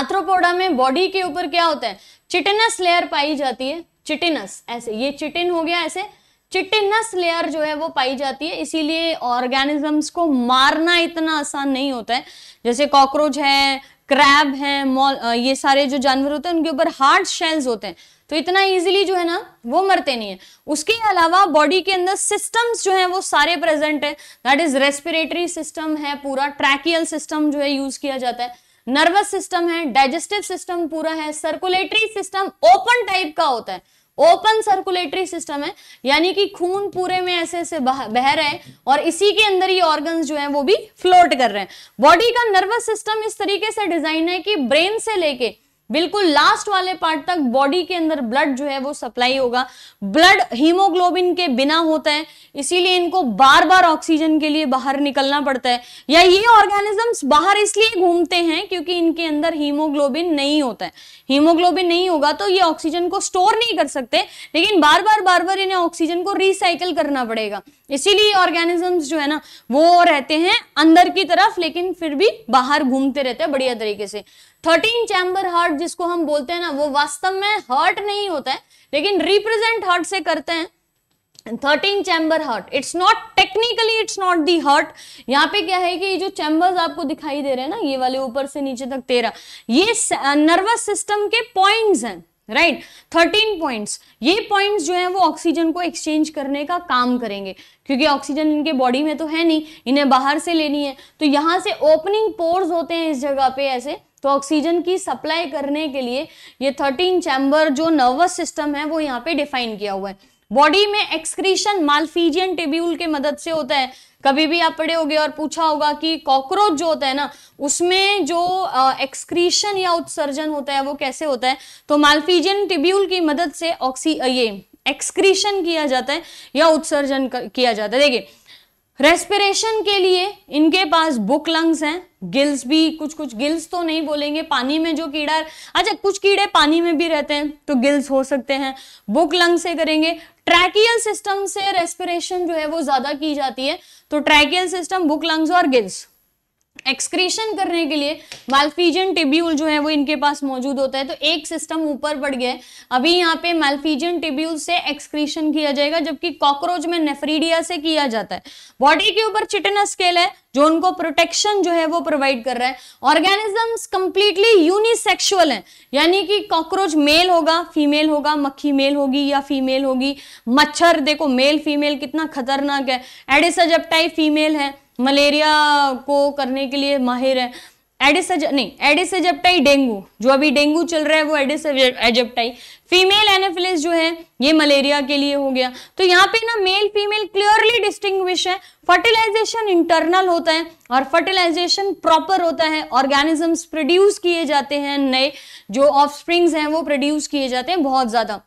आर्थ्रोपोडा में बॉडी के ऊपर क्या होता है चिटिनस लेयर पाई जाती है चिटिनस ऐसे ये चिटिन हो गया ऐसे चिटिनस लेयर जो है वो पाई जाती है इसीलिए ऑर्गेनिजम्स को मारना इतना आसान नहीं होता है जैसे कॉकरोच है क्रैब हैं मॉल ये सारे जो जानवर होते हैं उनके ऊपर हार्ड शेल्स होते हैं तो इतना इजीली जो है ना वो मरते नहीं है उसके अलावा बॉडी के अंदर सिस्टम्स जो हैं वो सारे प्रेजेंट है दैट इज रेस्पिरेटरी सिस्टम है पूरा ट्रैकियल सिस्टम जो है यूज किया जाता है नर्वस सिस्टम है डाइजेस्टिव सिस्टम पूरा है सर्कुलेटरी सिस्टम ओपन टाइप का होता है ओपन सर्कुलेटरी सिस्टम है यानी कि खून पूरे में ऐसे ऐसे बह रहे हैं और इसी के अंदर ये ऑर्गन्स जो हैं वो भी फ्लोट कर रहे हैं बॉडी का नर्वस सिस्टम इस तरीके से डिजाइन है कि ब्रेन से लेके बिल्कुल लास्ट वाले पार्ट तक बॉडी के अंदर ब्लड जो है वो सप्लाई होगा ब्लड हीमोग्लोबिन के बिना होता है इसीलिए इनको बार बार ऑक्सीजन के लिए बाहर निकलना पड़ता है या ये ऑर्गेनिजम्स बाहर इसलिए घूमते हैं क्योंकि इनके अंदर हीमोग्लोबिन नहीं होता है हीमोग्लोबिन नहीं होगा तो ये ऑक्सीजन को स्टोर नहीं कर सकते लेकिन बार बार बार बार इन्हें ऑक्सीजन को रिसाइकिल करना पड़ेगा इसीलिए ऑर्गेनिजम्स जो है ना वो रहते हैं अंदर की तरफ लेकिन फिर भी बाहर घूमते रहते हैं बढ़िया तरीके से थर्टीन चैम्बर हार्ट जिसको हम बोलते हैं ना वो वास्तव में हार्ट नहीं होता है लेकिन रिप्रेजेंट हार्ट से करते हैं thirteen chamber heart it's not technically it's not the heart यहाँ पे क्या है कि ये जो चैम्बर्स आपको दिखाई दे रहे हैं ना ये वाले ऊपर से नीचे तक तेरह ये नर्वस सिस्टम के पॉइंट्स हैं राइट थर्टीन पॉइंट्स ये पॉइंट्स जो है वो ऑक्सीजन को एक्सचेंज करने का काम करेंगे क्योंकि ऑक्सीजन इनके बॉडी में तो है नहीं इन्हें बाहर से लेनी है तो यहाँ से ओपनिंग पोर्स होते हैं इस जगह पे ऐसे तो ऑक्सीजन की सप्लाई करने के लिए ये थर्टीन चैम्बर जो नर्वस सिस्टम है वो यहाँ पे डिफाइन किया हुआ है बॉडी में एक्सक्रीशन मालफीजियन टिब्यूल के मदद से होता है कभी भी आप पढ़े होगे और पूछा होगा कि कॉकरोच जो होता है ना उसमें जो एक्सक्रीशन या उत्सर्जन होता है वो कैसे होता है तो मालफीजियन टिब्यूल की मदद से ऑक्सी ये एक्सक्रीशन किया जाता है या उत्सर्जन किया जाता है देखिए रेस्पिरेशन के लिए इनके पास बुक लंग्स हैं गिल्स भी कुछ कुछ गिल्स तो नहीं बोलेंगे पानी में जो कीड़ा अच्छा कुछ कीड़े पानी में भी रहते हैं तो गिल्स हो सकते हैं बुक लंग से करेंगे ट्रैकियल सिस्टम से रेस्पिरेशन जो है वो ज्यादा की जाती है तो ट्रैकियल सिस्टम बुक लंग्स और गिल्स एक्सक्रीशन करने के लिए मैल्फीजन टिब्यूल जो है वो इनके पास मौजूद होता है तो एक सिस्टम ऊपर बढ़ गया अभी यहाँ पे मैल्फीजन टिब्यूल से एक्सक्रीशन किया जाएगा जबकि कॉकरोच में नेफ्रीडिया से किया जाता है बॉडी के ऊपर चिटना स्केल है जो उनको प्रोटेक्शन जो है वो प्रोवाइड कर रहा है ऑर्गेनिजम्स कंप्लीटली यूनिसेक्सुअल हैं यानी कि कॉकरोच मेल होगा फीमेल होगा मक्खी मेल होगी या फीमेल होगी मच्छर देखो मेल फीमेल कितना खतरनाक है एडिसा फीमेल है मलेरिया को करने के लिए माहिर है एडिस नहीं एडिस एजेप्टाई डेंगू जो अभी डेंगू चल रहा है वो एडिस एजेप्टाई फीमेल एनेफिलिस जो है ये मलेरिया के लिए हो गया तो यहाँ पे ना मेल फीमेल क्लियरली डिस्टिंग है फर्टिलाइजेशन इंटरनल होता है और फर्टिलाइजेशन प्रॉपर होता है ऑर्गेनिजम्स प्रोड्यूस किए जाते हैं नए जो ऑफ हैं वो प्रोड्यूस किए जाते हैं बहुत ज़्यादा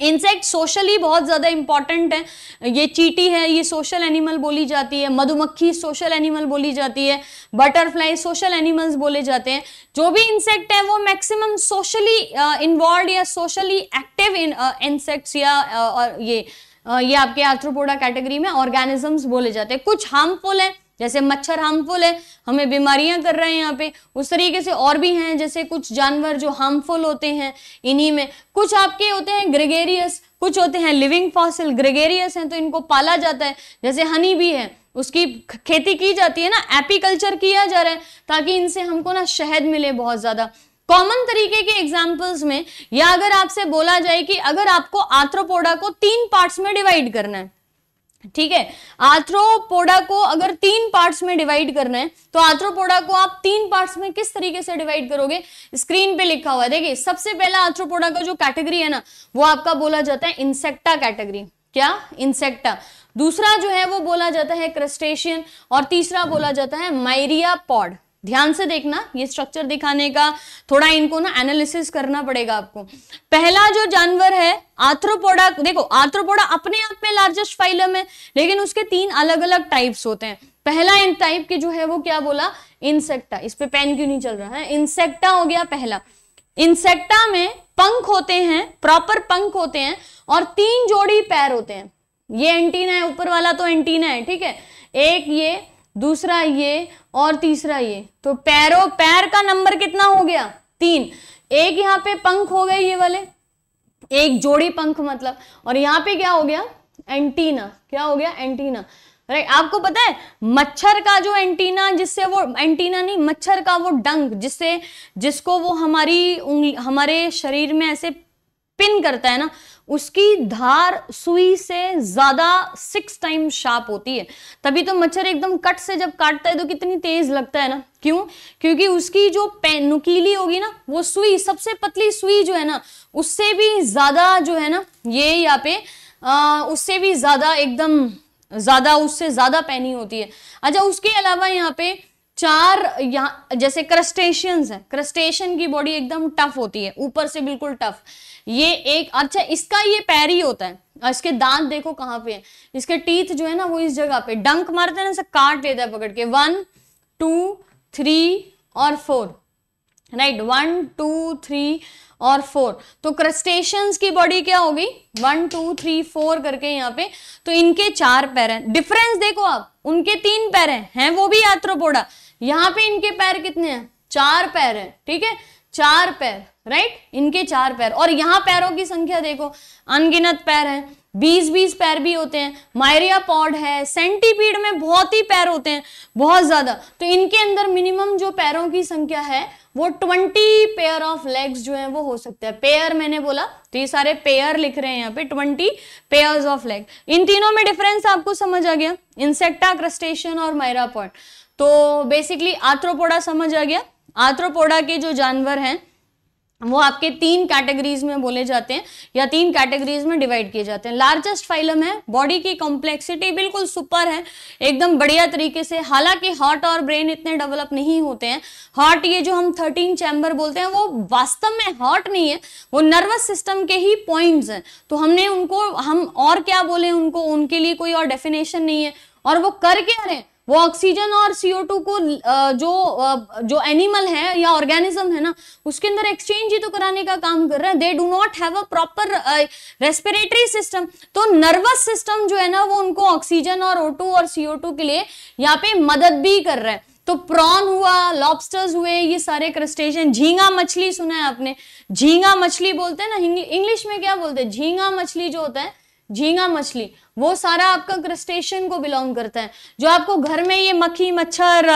इंसेक्ट सोशली बहुत ज़्यादा इंपॉर्टेंट है ये चीटी है ये सोशल एनिमल बोली जाती है मधुमक्खी सोशल एनिमल बोली जाती है बटरफ्लाई सोशल एनिमल्स बोले जाते हैं जो भी इंसेक्ट है वो मैक्सिमम सोशली इन्वॉल्व या सोशली एक्टिव इंसेक्ट्स या uh, uh ये uh, ये आपके आर्थ्रोपोडा कैटेगरी में ऑर्गेनिजम्स बोले जाते हैं कुछ हार्मफुल हैं जैसे मच्छर हार्मफुल है हमें बीमारियां कर रहे हैं यहाँ पे उस तरीके से और भी हैं जैसे कुछ जानवर जो हार्मफुल होते हैं इन्हीं में कुछ आपके होते हैं ग्रेगेरियस कुछ होते हैं लिविंग फॉसिल ग्रेगेरियस हैं तो इनको पाला जाता है जैसे हनी भी है उसकी खेती की जाती है ना एपीकल्चर किया जा रहा है ताकि इनसे हमको ना शहद मिले बहुत ज़्यादा कॉमन तरीके के एग्जाम्पल्स में या अगर आपसे बोला जाए कि अगर आपको आर्थ्रोपोडा को तीन पार्ट्स में डिवाइड करना है ठीक है आर्थ्रोपोडा को अगर तीन पार्ट्स में डिवाइड करना है तो आर्थ्रोपोडा को आप तीन पार्ट्स में किस तरीके से डिवाइड करोगे स्क्रीन पे लिखा हुआ है देखिए सबसे पहला आर्थ्रोपोडा का जो कैटेगरी है ना वो आपका बोला जाता है इंसेक्टा कैटेगरी क्या इंसेक्टा दूसरा जो है वो बोला जाता है क्रस्टेशियन और तीसरा बोला जाता है माइरिया पॉड ध्यान से देखना ये स्ट्रक्चर दिखाने का थोड़ा इनको ना एनालिसिस करना पड़ेगा आपको पहला जो जानवर है आर्थ्रोपोडा देखो आर्थ्रोपोडा अपने आप में लार्जेस्ट फाइलम है लेकिन उसके तीन अलग अलग टाइप्स होते हैं पहला इन टाइप की जो है वो क्या बोला इंसेक्टा इस पे पेन क्यों नहीं चल रहा है इंसेक्टा हो गया पहला इंसेक्टा में पंख होते हैं प्रॉपर पंख होते हैं और तीन जोड़ी पैर होते हैं ये एंटीना है ऊपर वाला तो एंटीना है ठीक है एक ये दूसरा ये और तीसरा ये तो पैरों पैर का नंबर कितना हो गया तीन एक यहाँ पे पंख हो गए ये वाले एक जोड़ी पंख मतलब और यहाँ पे क्या हो गया एंटीना क्या हो गया एंटीना राइट आपको पता है मच्छर का जो एंटीना जिससे वो एंटीना नहीं मच्छर का वो डंक जिससे जिसको वो हमारी उंगली हमारे शरीर में ऐसे पिन करता है ना उसकी धार सुई से ज्यादा सिक्स टाइम शार्प होती है तभी तो मच्छर एकदम कट से जब काटता है तो कितनी तेज लगता है ना क्यों क्योंकि उसकी जो नुकीली होगी ना वो सुई सबसे पतली सुई जो है ना उससे भी ज्यादा जो है ना ये यहाँ पे आ, उससे भी ज्यादा एकदम ज्यादा उससे ज्यादा पैनी होती है अच्छा उसके अलावा यहाँ पे चार यहाँ जैसे क्रस्टेशियंस है क्रस्टेशियन की बॉडी एकदम टफ होती है ऊपर से बिल्कुल टफ ये एक अच्छा इसका ये पैर ही होता है और इसके दांत देखो कहाँ पे है इसके टीथ जो है ना वो इस जगह पे डंक मारते हैं ना इसे काट लेता है पकड़ के वन टू थ्री और four right one two three और फोर तो क्रस्टेशियंस की बॉडी क्या होगी वन टू थ्री फोर करके यहाँ पे तो इनके चार पैर हैं डिफरेंस देखो आप उनके तीन पैर हैं हैं वो भी आर्थ्रोपोडा यहाँ पे इनके पैर कितने हैं चार पैर है ठीक है चार पैर राइट इनके चार पैर और यहाँ पैरों की संख्या देखो अनगिनत पैर हैं बीस बीस पैर भी होते हैं मायरिया पॉड है सेंटीपीड में बहुत ही पैर होते हैं बहुत ज्यादा तो इनके अंदर मिनिमम जो पैरों की संख्या है वो ट्वेंटी पेयर ऑफ लेग्स जो है वो हो सकते हैं पेयर मैंने बोला तो ये सारे पेयर लिख रहे हैं यहाँ पे ट्वेंटी पेयर्स ऑफ लेग इन तीनों में डिफरेंस आपको समझ आ गया इंसेक्टा क्रस्टेशन और मायरा पॉड तो बेसिकली आर्थ्रोपोडा समझ आ गया आर्थ्रोपोडा के जो जानवर हैं वो आपके तीन कैटेगरीज में बोले जाते हैं या तीन कैटेगरीज में डिवाइड किए जाते हैं लार्जेस्ट फाइलम है बॉडी की कॉम्प्लेक्सिटी बिल्कुल सुपर है एकदम बढ़िया तरीके से हालांकि हार्ट और ब्रेन इतने डेवलप नहीं होते हैं हार्ट ये जो हम थर्टीन चैम्बर बोलते हैं वो वास्तव में हार्ट नहीं है वो नर्वस सिस्टम के ही पॉइंट्स हैं तो हमने उनको हम और क्या बोले उनको उनके लिए कोई और डेफिनेशन नहीं है और वो कर क्या रहे हैं वो ऑक्सीजन और सीओ टू को जो जो एनिमल है या ऑर्गेनिज्म है ना उसके अंदर एक्सचेंज ही तो कराने का काम कर रहा है they do not have a proper respiratory system तो नर्वस सिस्टम जो है ना वो उनको ऑक्सीजन और ओ टू और सीओ टू के लिए यहाँ पे मदद भी कर रहा है तो प्रॉन हुआ लॉबस्टर्स हुए ये सारे क्रस्टेशन झींगा मछली सुना है आपने झींगा मछली बोलते हैं ना इंग्लिश में क्या बोलते हैं झींगा मछली जो होता है झींगा मछली वो सारा आपका क्रस्टेशन को बिलोंग करता है जो आपको घर में ये मक्खी मच्छर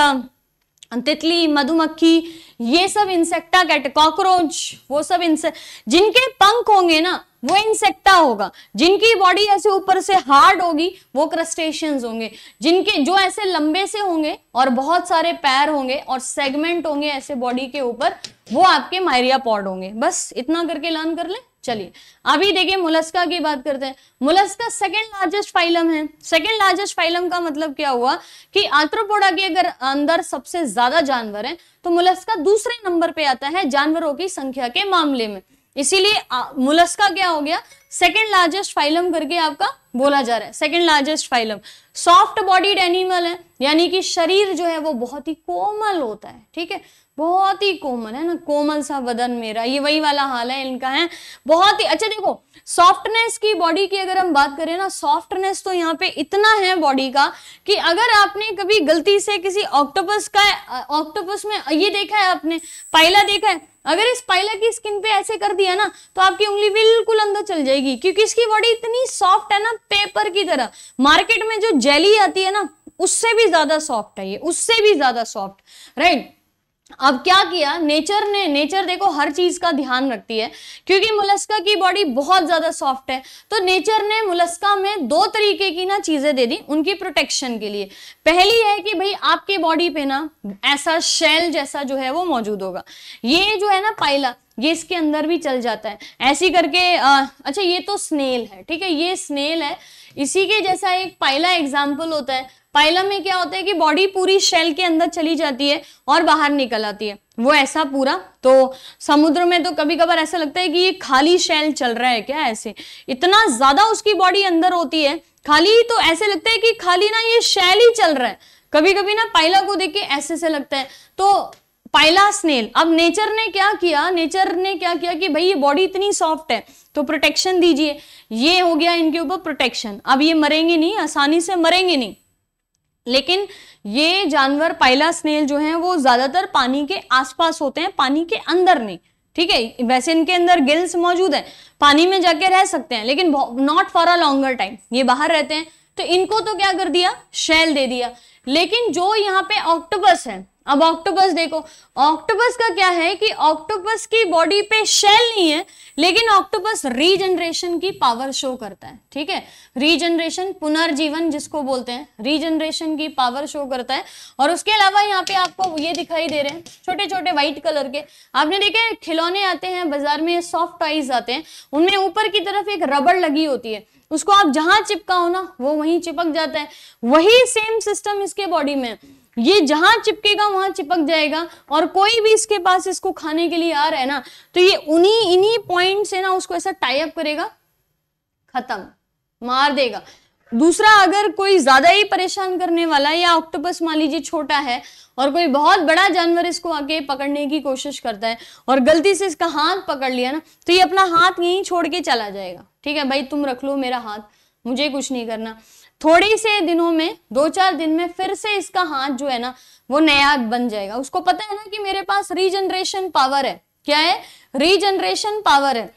तितली मधुमक्खी ये सब इंसेक्टा कैट कॉकरोच वो सब इंसेक्ट जिनके पंख होंगे ना वो इंसेक्टा होगा जिनकी बॉडी ऐसे ऊपर से हार्ड होगी वो क्रस्टेशन होंगे जिनके जो ऐसे लंबे से होंगे और बहुत सारे पैर होंगे और सेगमेंट होंगे ऐसे बॉडी के ऊपर वो आपके मायरिया पॉड होंगे बस इतना करके लर्न कर लें चलिए अभी देखिए मुलस्का की बात करते हैं मुलस्का सेकंड लार्जेस्ट फाइलम है सेकंड लार्जेस्ट फाइलम का मतलब क्या हुआ कि आर्थ्रोपोडा के अगर अंदर सबसे ज्यादा जानवर है तो मुलस्का दूसरे नंबर पे आता है जानवरों की संख्या के मामले में इसीलिए मुलस्का क्या हो गया सेकंड लार्जेस्ट फाइलम करके आपका बोला जा रहा है second largest phylum soft bodied animal है यानी कि शरीर जो है वो बहुत ही कोमल होता है ठीक है बहुत ही कोमल है ना कोमल सा बदन मेरा ये वही वाला हाल है इनका है बहुत ही अच्छा देखो सॉफ्टनेस की बॉडी की अगर हम बात करें ना सॉफ्टनेस तो यहाँ पे इतना है बॉडी का कि अगर आपने कभी गलती से किसी ऑक्टोपस का ऑक्टोपस में ये देखा है आपने पायला देखा है अगर इस पायला की स्किन पे ऐसे कर दिया ना तो आपकी उंगली बिल्कुल अंदर चल जाएगी क्योंकि इसकी बॉडी इतनी सॉफ्ट है ना पेपर की तरह मार्केट में जो जेली आती है ना उससे भी ज्यादा सॉफ्ट है ये उससे भी ज्यादा सॉफ्ट राइट अब क्या किया नेचर ने नेचर देखो हर चीज का ध्यान रखती है क्योंकि मुलस्का की बॉडी बहुत ज्यादा सॉफ्ट है तो नेचर ने मुलस्का में दो तरीके की ना चीजें दे दी उनकी प्रोटेक्शन के लिए पहली है कि भाई आपके बॉडी पे ना ऐसा शेल जैसा जो है वो मौजूद होगा ये जो है ना पाइला ये इसके अंदर भी चल जाता है ऐसी करके आ, अच्छा ये तो स्नेल है ठीक है ये स्नेल है इसी के जैसा एक पाइला एग्जाम्पल होता है पाइलम में क्या होता है कि बॉडी पूरी शेल के अंदर चली जाती है और बाहर निकल आती है वो ऐसा पूरा तो समुद्र में तो कभी कभार ऐसा लगता है कि ये खाली शेल चल रहा है क्या ऐसे इतना ज्यादा उसकी बॉडी अंदर होती है खाली तो ऐसे लगता है कि खाली ना ये शेल ही चल रहा है कभी कभी ना पाइला को देख के ऐसे से लगता है तो पाइला स्नेल अब नेचर ने क्या किया नेचर ने क्या किया कि भाई ये बॉडी इतनी सॉफ्ट है तो प्रोटेक्शन दीजिए ये हो गया इनके ऊपर प्रोटेक्शन अब ये मरेंगे नहीं आसानी से मरेंगे नहीं लेकिन ये जानवर पाइला स्नेल जो है वो ज्यादातर पानी के आसपास होते हैं पानी के अंदर नहीं ठीक है वैसे इनके अंदर गिल्स मौजूद है पानी में जाके रह सकते हैं लेकिन not for a longer time ये बाहर रहते हैं तो इनको तो क्या कर दिया शेल दे दिया लेकिन जो यहाँ पे ऑक्टोबस है अब ऑक्टोपस देखो ऑक्टोपस का क्या है कि ऑक्टोपस की बॉडी पे शेल नहीं है लेकिन ऑक्टोपस रीजनरेशन की पावर शो करता है ठीक है रीजनरेशन पुनर्जीवन जिसको बोलते हैं रीजनरेशन की पावर शो करता है और उसके अलावा यहाँ पे आपको ये दिखाई दे रहे हैं छोटे छोटे व्हाइट कलर के आपने देखे खिलौने आते हैं बाजार में सॉफ्ट टॉइज आते हैं उनमें ऊपर की तरफ एक रबड़ लगी होती है उसको आप जहां चिपकाओ ना वो वहीं चिपक जाता है वही सेम सिस्टम इसके बॉडी में ये जहां चिपकेगा वहां चिपक जाएगा और कोई भी इसके पास इसको खाने के लिए आ रहा है ना तो ये उन्हीं इन्हीं पॉइंट से ना उसको ऐसा टाइप करेगा खत्म मार देगा दूसरा अगर कोई ज्यादा ही परेशान करने वाला या ऑक्टोपस मान लीजिए छोटा है और कोई बहुत बड़ा जानवर इसको आके पकड़ने की कोशिश करता है और गलती से इसका हाथ पकड़ लिया ना तो ये अपना हाथ यहीं छोड़ के चला जाएगा ठीक है भाई तुम रख लो मेरा हाथ मुझे कुछ नहीं करना थोड़े से दिनों में दो चार दिन में फिर से इसका हाथ जो है ना वो नया बन जाएगा उसको पता है ना कि मेरे पास रीजनरेशन पावर है क्या है रीजनरेशन पावर है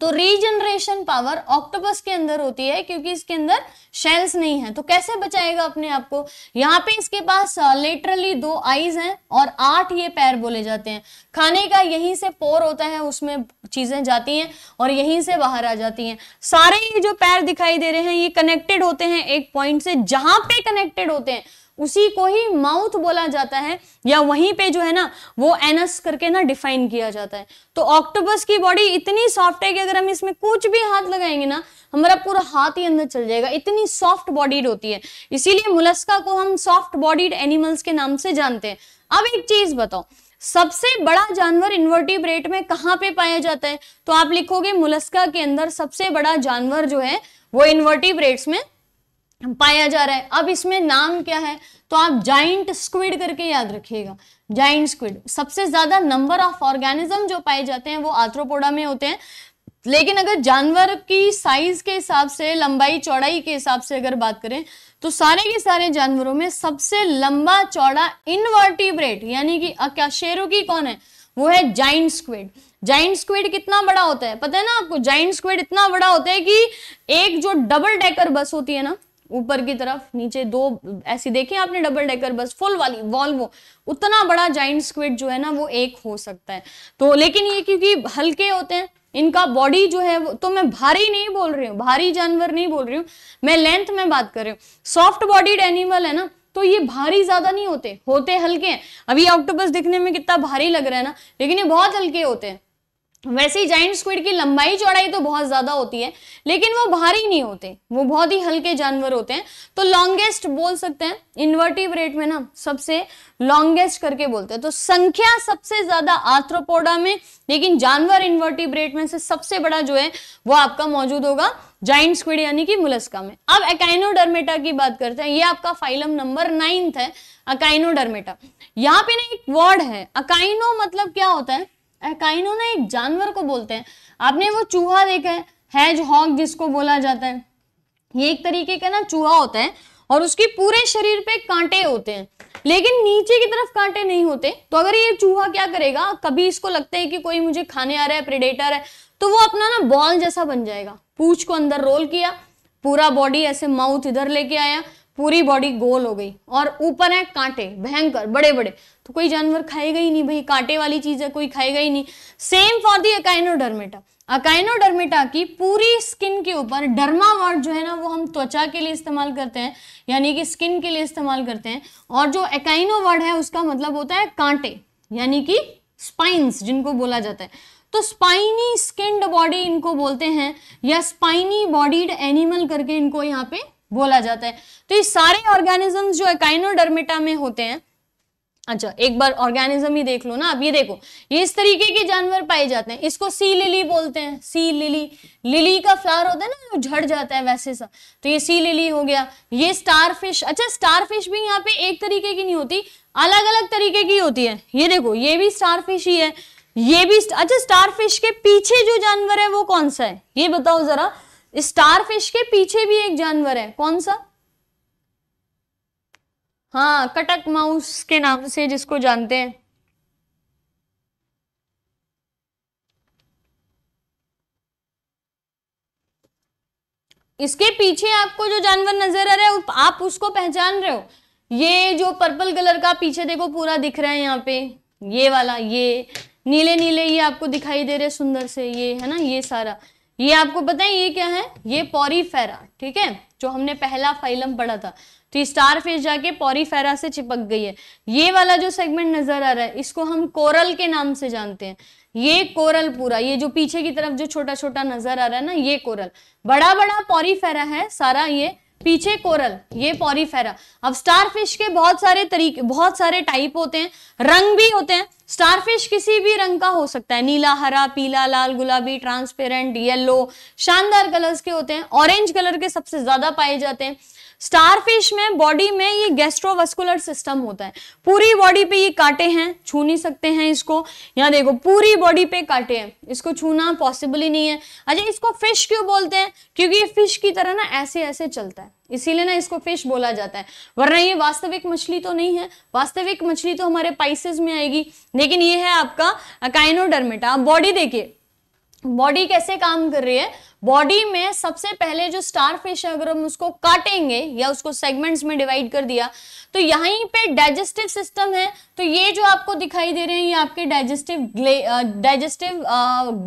तो रीजनरेशन पावर ऑक्टोपस के अंदर होती है क्योंकि इसके अंदर शेल्स नहीं है तो कैसे बचाएगा अपने आप को यहाँ पे इसके पास लेटरली दो आईज हैं और आठ ये पैर बोले जाते हैं खाने का यहीं से पोर होता है उसमें चीजें जाती हैं और यहीं से बाहर आ जाती हैं सारे ये जो पैर दिखाई दे रहे हैं ये कनेक्टेड होते हैं एक पॉइंट से जहां पे कनेक्टेड होते हैं उसी को ही माउथ बोला जाता है या वहीं पे जो है ना वो एनस करके ना डिफाइन किया जाता है तो ऑक्टोपस की बॉडी इतनी सॉफ्ट है कि अगर हम इसमें कुछ भी हाथ लगाएंगे ना हमारा पूरा हाथ ही अंदर चल जाएगा इतनी सॉफ्ट बॉडीड होती है इसीलिए मुलस्का को हम सॉफ्ट बॉडीड एनिमल्स के नाम से जानते हैं अब एक चीज बताओ सबसे बड़ा जानवर इन्वर्टिब्रेट में कहां पे पाया जाता है तो आप लिखोगे मुलस्का के अंदर सबसे बड़ा जानवर जो है वो इन्वर्टिब्रेट्स में पाया जा रहा है अब इसमें नाम क्या है तो आप जाइंट स्क्विड करके याद रखिएगा जाइंट स्क्विड सबसे ज्यादा नंबर ऑफ ऑर्गेनिज्म जो पाए जाते हैं वो आर्थ्रोपोडा में होते हैं लेकिन अगर जानवर की साइज के हिसाब से लंबाई चौड़ाई के हिसाब से अगर बात करें तो सारे के सारे जानवरों में सबसे लंबा चौड़ा इनवर्टिब्रेट यानी कि क्या शेरों की कौन है वो है जाइंट स्क्विड जाइंट स्क्विड कितना बड़ा होता है पता है ना आपको जाइंट स्क्विड इतना बड़ा होता है कि एक जो डबल डेकर बस होती है ना ऊपर की तरफ नीचे दो ऐसी देखिए आपने डबल डेकर बस फुल वाली वॉल्वो उतना बड़ा जाइंट स्क्विड जो है ना वो एक हो सकता है तो लेकिन ये क्योंकि हल्के होते हैं इनका बॉडी जो है तो मैं भारी नहीं बोल रही हूँ भारी जानवर नहीं बोल रही हूँ मैं लेंथ में बात कर रही हूँ सॉफ्ट बॉडीड एनिमल है ना तो ये भारी ज्यादा नहीं होते होते हल्के हैं अभी ऑक्टोपस दिखने में कितना भारी लग रहा है ना लेकिन ये बहुत हल्के होते हैं वैसे ही जाइंट स्क्विड की लंबाई चौड़ाई तो बहुत ज़्यादा होती है लेकिन वो भारी नहीं होते वो बहुत ही हल्के जानवर होते हैं तो लॉन्गेस्ट बोल सकते हैं इन्वर्टिव रेट में ना सबसे लॉन्गेस्ट करके बोलते हैं तो संख्या सबसे ज़्यादा आर्थ्रोपोडा में लेकिन जानवर इन्वर्टिव रेट में से सबसे बड़ा जो है वो आपका मौजूद होगा जाइंट स्क्विड यानी कि मुलस्का में अब एकाइनोडर्मेटा की बात करते हैं ये आपका फाइलम नंबर नाइन्थ है अकाइनोडर्मेटा यहाँ पे ना एक वर्ड है अकाइनो मतलब क्या होता है एकाइनो ना एक जानवर को बोलते हैं आपने वो चूहा देखा है हैज हॉक जिसको बोला जाता है ये एक तरीके का ना चूहा होता है और उसके पूरे शरीर पे कांटे होते हैं लेकिन नीचे की तरफ कांटे नहीं होते तो अगर ये चूहा क्या करेगा कभी इसको लगता है कि कोई मुझे खाने आ रहा है प्रेडेटर है तो वो अपना ना बॉल जैसा बन जाएगा पूछ को अंदर रोल किया पूरा बॉडी ऐसे माउथ इधर लेके आया पूरी बॉडी गोल हो गई और ऊपर है कांटे भयंकर बड़े बड़े तो कोई जानवर खाएगा ही नहीं भाई कांटे वाली चीज है कोई खाएगा ही नहीं same for the Echinodermata Echinodermata की पूरी स्किन के ऊपर डर्मा वर्ड जो है ना वो हम त्वचा के लिए इस्तेमाल करते हैं यानी कि स्किन के लिए इस्तेमाल करते हैं और जो एकाइनो वर्ड है उसका मतलब होता है कांटे यानी कि स्पाइंस जिनको बोला जाता है तो स्पाइनी स्किन्ड बॉडी इनको बोलते हैं या स्पाइनी बॉडीड एनिमल करके इनको यहाँ पे बोला जाता है तो ये सारे ऑर्गेनिज्म जो है काइनोडर्मेटा में होते हैं अच्छा एक बार ऑर्गेनिज्म ही देख लो ना अब ये देखो ये इस तरीके के जानवर पाए जाते हैं इसको सी लिली बोलते हैं सी लिली लिली का फ्लावर होता है ना झड़ जाता है वैसे सा तो ये सी लिली हो गया ये स्टार फिश अच्छा स्टार फिश भी यहाँ पे एक तरीके की नहीं होती अलग अलग तरीके की होती है ये देखो ये भी स्टार फिश ही है ये भी अच्छा स्टार फिश के पीछे जो जानवर है वो कौन सा है ये बताओ जरा स्टार फिश के पीछे भी एक जानवर है कौन सा हाँ कटक माउस के नाम से जिसको जानते हैं इसके पीछे आपको जो जानवर नजर आ रहा है आप उसको पहचान रहे हो ये जो पर्पल कलर का पीछे देखो पूरा दिख रहा है यहाँ पे ये वाला ये नीले नीले ये आपको दिखाई दे रहे सुंदर से ये है ना ये सारा ये आपको पता है ये क्या है ये पॉरीफेरा ठीक है जो हमने पहला फाइलम पढ़ा था तो स्टार फेस जाके पॉरीफेरा से चिपक गई है ये वाला जो सेगमेंट नजर आ रहा है इसको हम कोरल के नाम से जानते हैं ये कोरल पूरा ये जो पीछे की तरफ जो छोटा छोटा नजर आ रहा है ना ये कोरल बड़ा बड़ा पॉरीफेरा है सारा ये पीछे कोरल ये पॉरीफेरा अब स्टारफिश के बहुत सारे तरीके बहुत सारे टाइप होते हैं रंग भी होते हैं स्टारफिश किसी भी रंग का हो सकता है नीला हरा पीला लाल गुलाबी ट्रांसपेरेंट येलो शानदार कलर्स के होते हैं ऑरेंज कलर के सबसे ज्यादा पाए जाते हैं स्टारफिश में बॉडी में ये गैस्ट्रोवस्कुलर सिस्टम होता है पूरी बॉडी पे ये काटे हैं छू नहीं सकते हैं इसको यहाँ देखो पूरी बॉडी पे काटे हैं इसको छूना पॉसिबल ही नहीं है अच्छा इसको फिश क्यों बोलते हैं क्योंकि ये फिश की तरह ना ऐसे ऐसे चलता है इसीलिए ना इसको फिश बोला जाता है वरना ये वास्तविक मछली तो नहीं है वास्तविक मछली तो हमारे पाइसेस में आएगी लेकिन ये है आपका काइनोडर्मेटा आप बॉडी देखिए बॉडी कैसे काम कर रही है बॉडी में सबसे पहले जो स्टार फिश अगर हम उसको काटेंगे या उसको सेगमेंट्स में डिवाइड कर दिया तो यहीं पे डाइजेस्टिव सिस्टम है तो ये जो आपको दिखाई दे रहे हैं ये आपके डाइजेस्टिव डाइजेस्टिव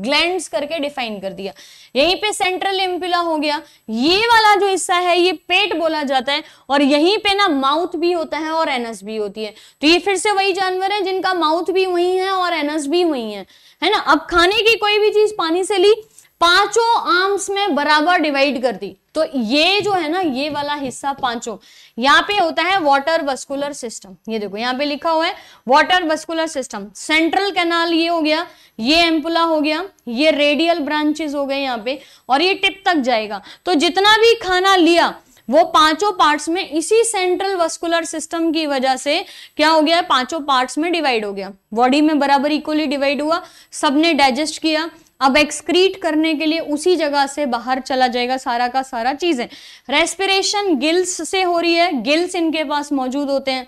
ग्लैंड्स करके डिफाइन कर दिया यहीं पे सेंट्रल एम्पिला हो गया ये वाला जो हिस्सा है ये पेट बोला जाता है और यहीं पे ना माउथ भी होता है और एनस भी होती है तो ये फिर से वही जानवर है जिनका माउथ भी वही है और एनस भी वही है है ना अब खाने की कोई भी चीज पानी से ली पांचों आर्म्स में बराबर डिवाइड कर दी तो ये जो है ना ये वाला हिस्सा पांचों यहाँ पे होता है वाटर वस्कुलर सिस्टम ये देखो यहाँ पे लिखा हुआ है water vascular system central canal ये हो गया ये एम्पुला हो गया ये रेडियल ब्रांचेस हो गए यहाँ पे और ये टिप तक जाएगा तो जितना भी खाना लिया वो पांचों पार्ट्स में इसी सेंट्रल वस्कुलर सिस्टम की वजह से क्या हो गया पांचों पार्ट्स में डिवाइड हो गया बॉडी में बराबर इक्वली डिवाइड हुआ सबने डाइजेस्ट किया अब एक्सक्रीट करने के लिए उसी जगह से बाहर चला जाएगा सारा का सारा चीजें रेस्पिरेशन गिल्स से हो रही है गिल्स इनके पास मौजूद होते हैं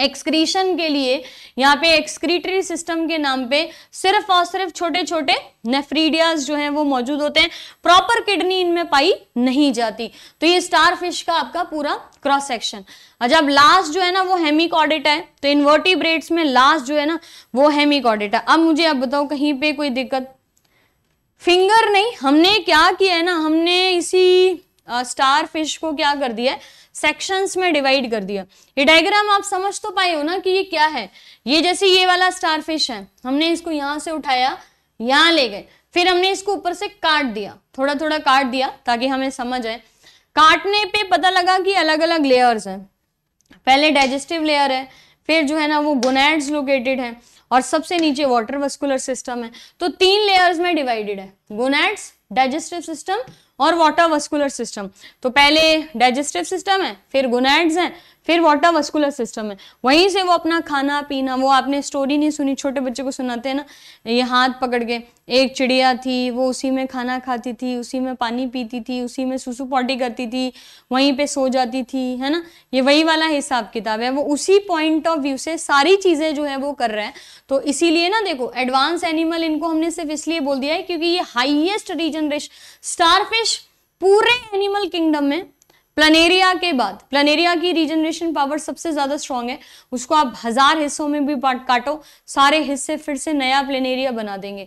एक्सक्रीशन के लिए यहाँ पे एक्सक्रीटरी सिस्टम के नाम पे सिर्फ और सिर्फ छोटे छोटे नेफ्रीडियाज जो हैं वो मौजूद होते हैं प्रॉपर किडनी इनमें पाई नहीं जाती तो ये स्टार फिश का आपका पूरा क्रॉस सेक्शन और जब लास्ट जो है ना वो हेमिकॉडिटा है तो इन्वर्टिब्रेट्स में लास्ट जो है ना वो है अब मुझे आप बताओ कहीं पर कोई दिक्कत फिंगर नहीं हमने क्या किया है ना हमने इसी स्टार फिश को क्या कर दिया है सेक्शंस में डिवाइड कर दिया ये डायग्राम आप समझ तो पाए हो ना कि ये क्या है ये जैसे ये वाला स्टार फिश है हमने इसको यहाँ से उठाया यहाँ ले गए फिर हमने इसको ऊपर से काट दिया थोड़ा थोड़ा काट दिया ताकि हमें समझ आए काटने पे पता लगा कि अलग अलग लेयर्स हैं पहले डाइजेस्टिव लेयर है फिर जो है ना वो गोनेड्स लोकेटेड है और सबसे नीचे वाटर वस्कुलर सिस्टम है तो तीन लेयर्स में डिवाइडेड है गोनेड्स डाइजेस्टिव सिस्टम और वाटर वस्कुलर सिस्टम तो पहले डाइजेस्टिव सिस्टम है फिर गुनाइड्स हैं फिर वाटर वस्कुलर सिस्टम है वहीं से वो अपना खाना पीना वो आपने स्टोरी नहीं सुनी छोटे बच्चे को सुनाते हैं ना ये हाथ पकड़ के एक चिड़िया थी वो उसी में खाना खाती थी उसी में पानी पीती थी उसी में सुसु पॉटी करती थी वहीं पे सो जाती थी है ना ये वही वाला हिसाब किताब है वो उसी पॉइंट ऑफ व्यू से सारी चीज़ें जो है वो कर रहे हैं तो इसीलिए ना देखो एडवांस एनिमल इनको हमने सिर्फ इसलिए बोल दिया है क्योंकि ये हाइएस्ट रीजनरेशन स्टारफिश पूरे एनिमल किंगडम में प्लनेरिया के बाद प्लनेरिया की रीजनरेशन पावर सबसे ज़्यादा स्ट्रांग है उसको आप हज़ार हिस्सों में भी पार्ट काटो सारे हिस्से फिर से नया प्लेनेरिया बना देंगे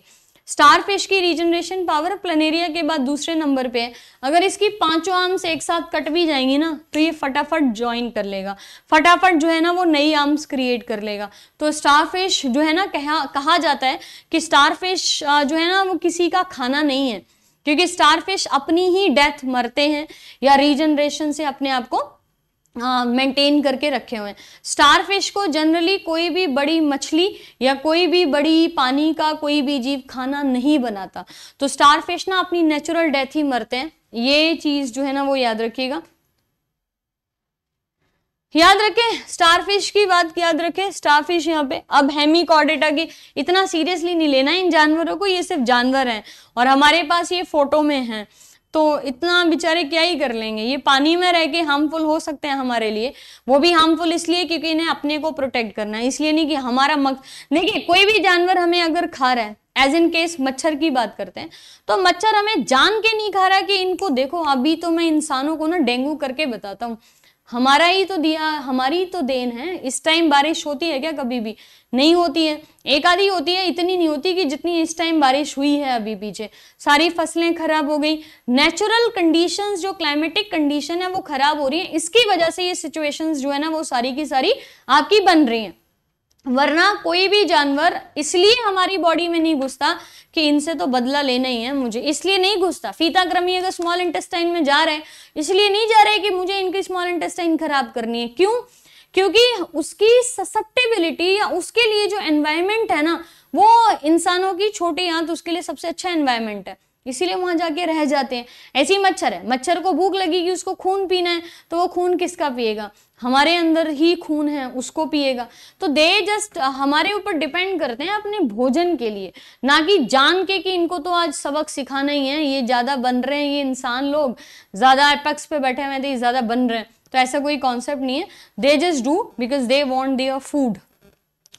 स्टारफिश की रीजनरेशन पावर प्लनेरिया के बाद दूसरे नंबर पे है अगर इसकी पांचों आर्म्स एक साथ कट भी जाएंगी ना तो ये फटाफट ज्वाइन कर लेगा फटाफट जो है ना वो नई आर्म्स क्रिएट कर लेगा तो स्टारफिश जो है ना कहा कहा जाता है कि स्टारफिश जो है ना वो किसी का खाना नहीं है क्योंकि स्टारफिश अपनी ही डेथ मरते हैं या रीजनरेशन से अपने आप को मेंटेन uh, करके रखे हुए हैं स्टारफिश को जनरली कोई भी बड़ी मछली या कोई भी बड़ी पानी का कोई भी जीव खाना नहीं बनाता तो स्टारफिश ना अपनी नेचुरल डेथ ही मरते हैं ये चीज़ जो है ना वो याद रखिएगा याद रखें स्टारफिश की बात याद रखें स्टारफिश यहाँ पे अब हेमी कॉर्डेटा की इतना सीरियसली नहीं लेना इन जानवरों को ये सिर्फ जानवर हैं और हमारे पास ये फोटो में हैं तो इतना बेचारे क्या ही कर लेंगे ये पानी में रह के हार्मफुल हो सकते हैं हमारे लिए वो भी हार्मफुल इसलिए क्योंकि इन्हें अपने को प्रोटेक्ट करना है इसलिए नहीं कि हमारा मक देखिए कोई भी जानवर हमें अगर खा रहा है एज इन केस मच्छर की बात करते हैं तो मच्छर हमें जान के नहीं खा रहा कि इनको देखो अभी तो मैं इंसानों को ना डेंगू करके बताता हूँ हमारा ही तो दिया हमारी तो देन है इस टाइम बारिश होती है क्या कभी भी नहीं होती है एक आधी होती है इतनी नहीं होती कि जितनी इस टाइम बारिश हुई है अभी पीछे सारी फसलें खराब हो गई नेचुरल कंडीशंस जो क्लाइमेटिक कंडीशन है वो खराब हो रही है इसकी वजह से ये सिचुएशंस जो है ना वो सारी की सारी आपकी बन रही हैं वरना कोई भी जानवर इसलिए हमारी बॉडी में नहीं घुसता कि इनसे तो बदला लेना ही है मुझे इसलिए नहीं घुसता फीताक्रमी अगर स्मॉल इंटेस्टाइन में जा रहे हैं इसलिए नहीं जा रहे कि मुझे इनकी स्मॉल इंटेस्टाइन खराब करनी है क्यों क्योंकि उसकी ससेप्टेबिलिटी या उसके लिए जो एनवायरमेंट है ना वो इंसानों की छोटी आंत उसके लिए सबसे अच्छा एनवायरमेंट है इसीलिए वहाँ जाके रह जाते हैं ऐसे ही मच्छर है मच्छर को भूख लगेगी उसको खून पीना है तो वो खून किसका पिएगा हमारे अंदर ही खून है उसको पिएगा तो दे जस्ट हमारे ऊपर डिपेंड करते हैं अपने भोजन के लिए ना कि जान के कि इनको तो आज सबक सिखाना ही है ये ज़्यादा बन रहे हैं ये इंसान लोग ज़्यादा एपेक्स पे बैठे हुए थे तो ज़्यादा बन रहे हैं तो ऐसा कोई कॉन्सेप्ट नहीं है they just do because they want their food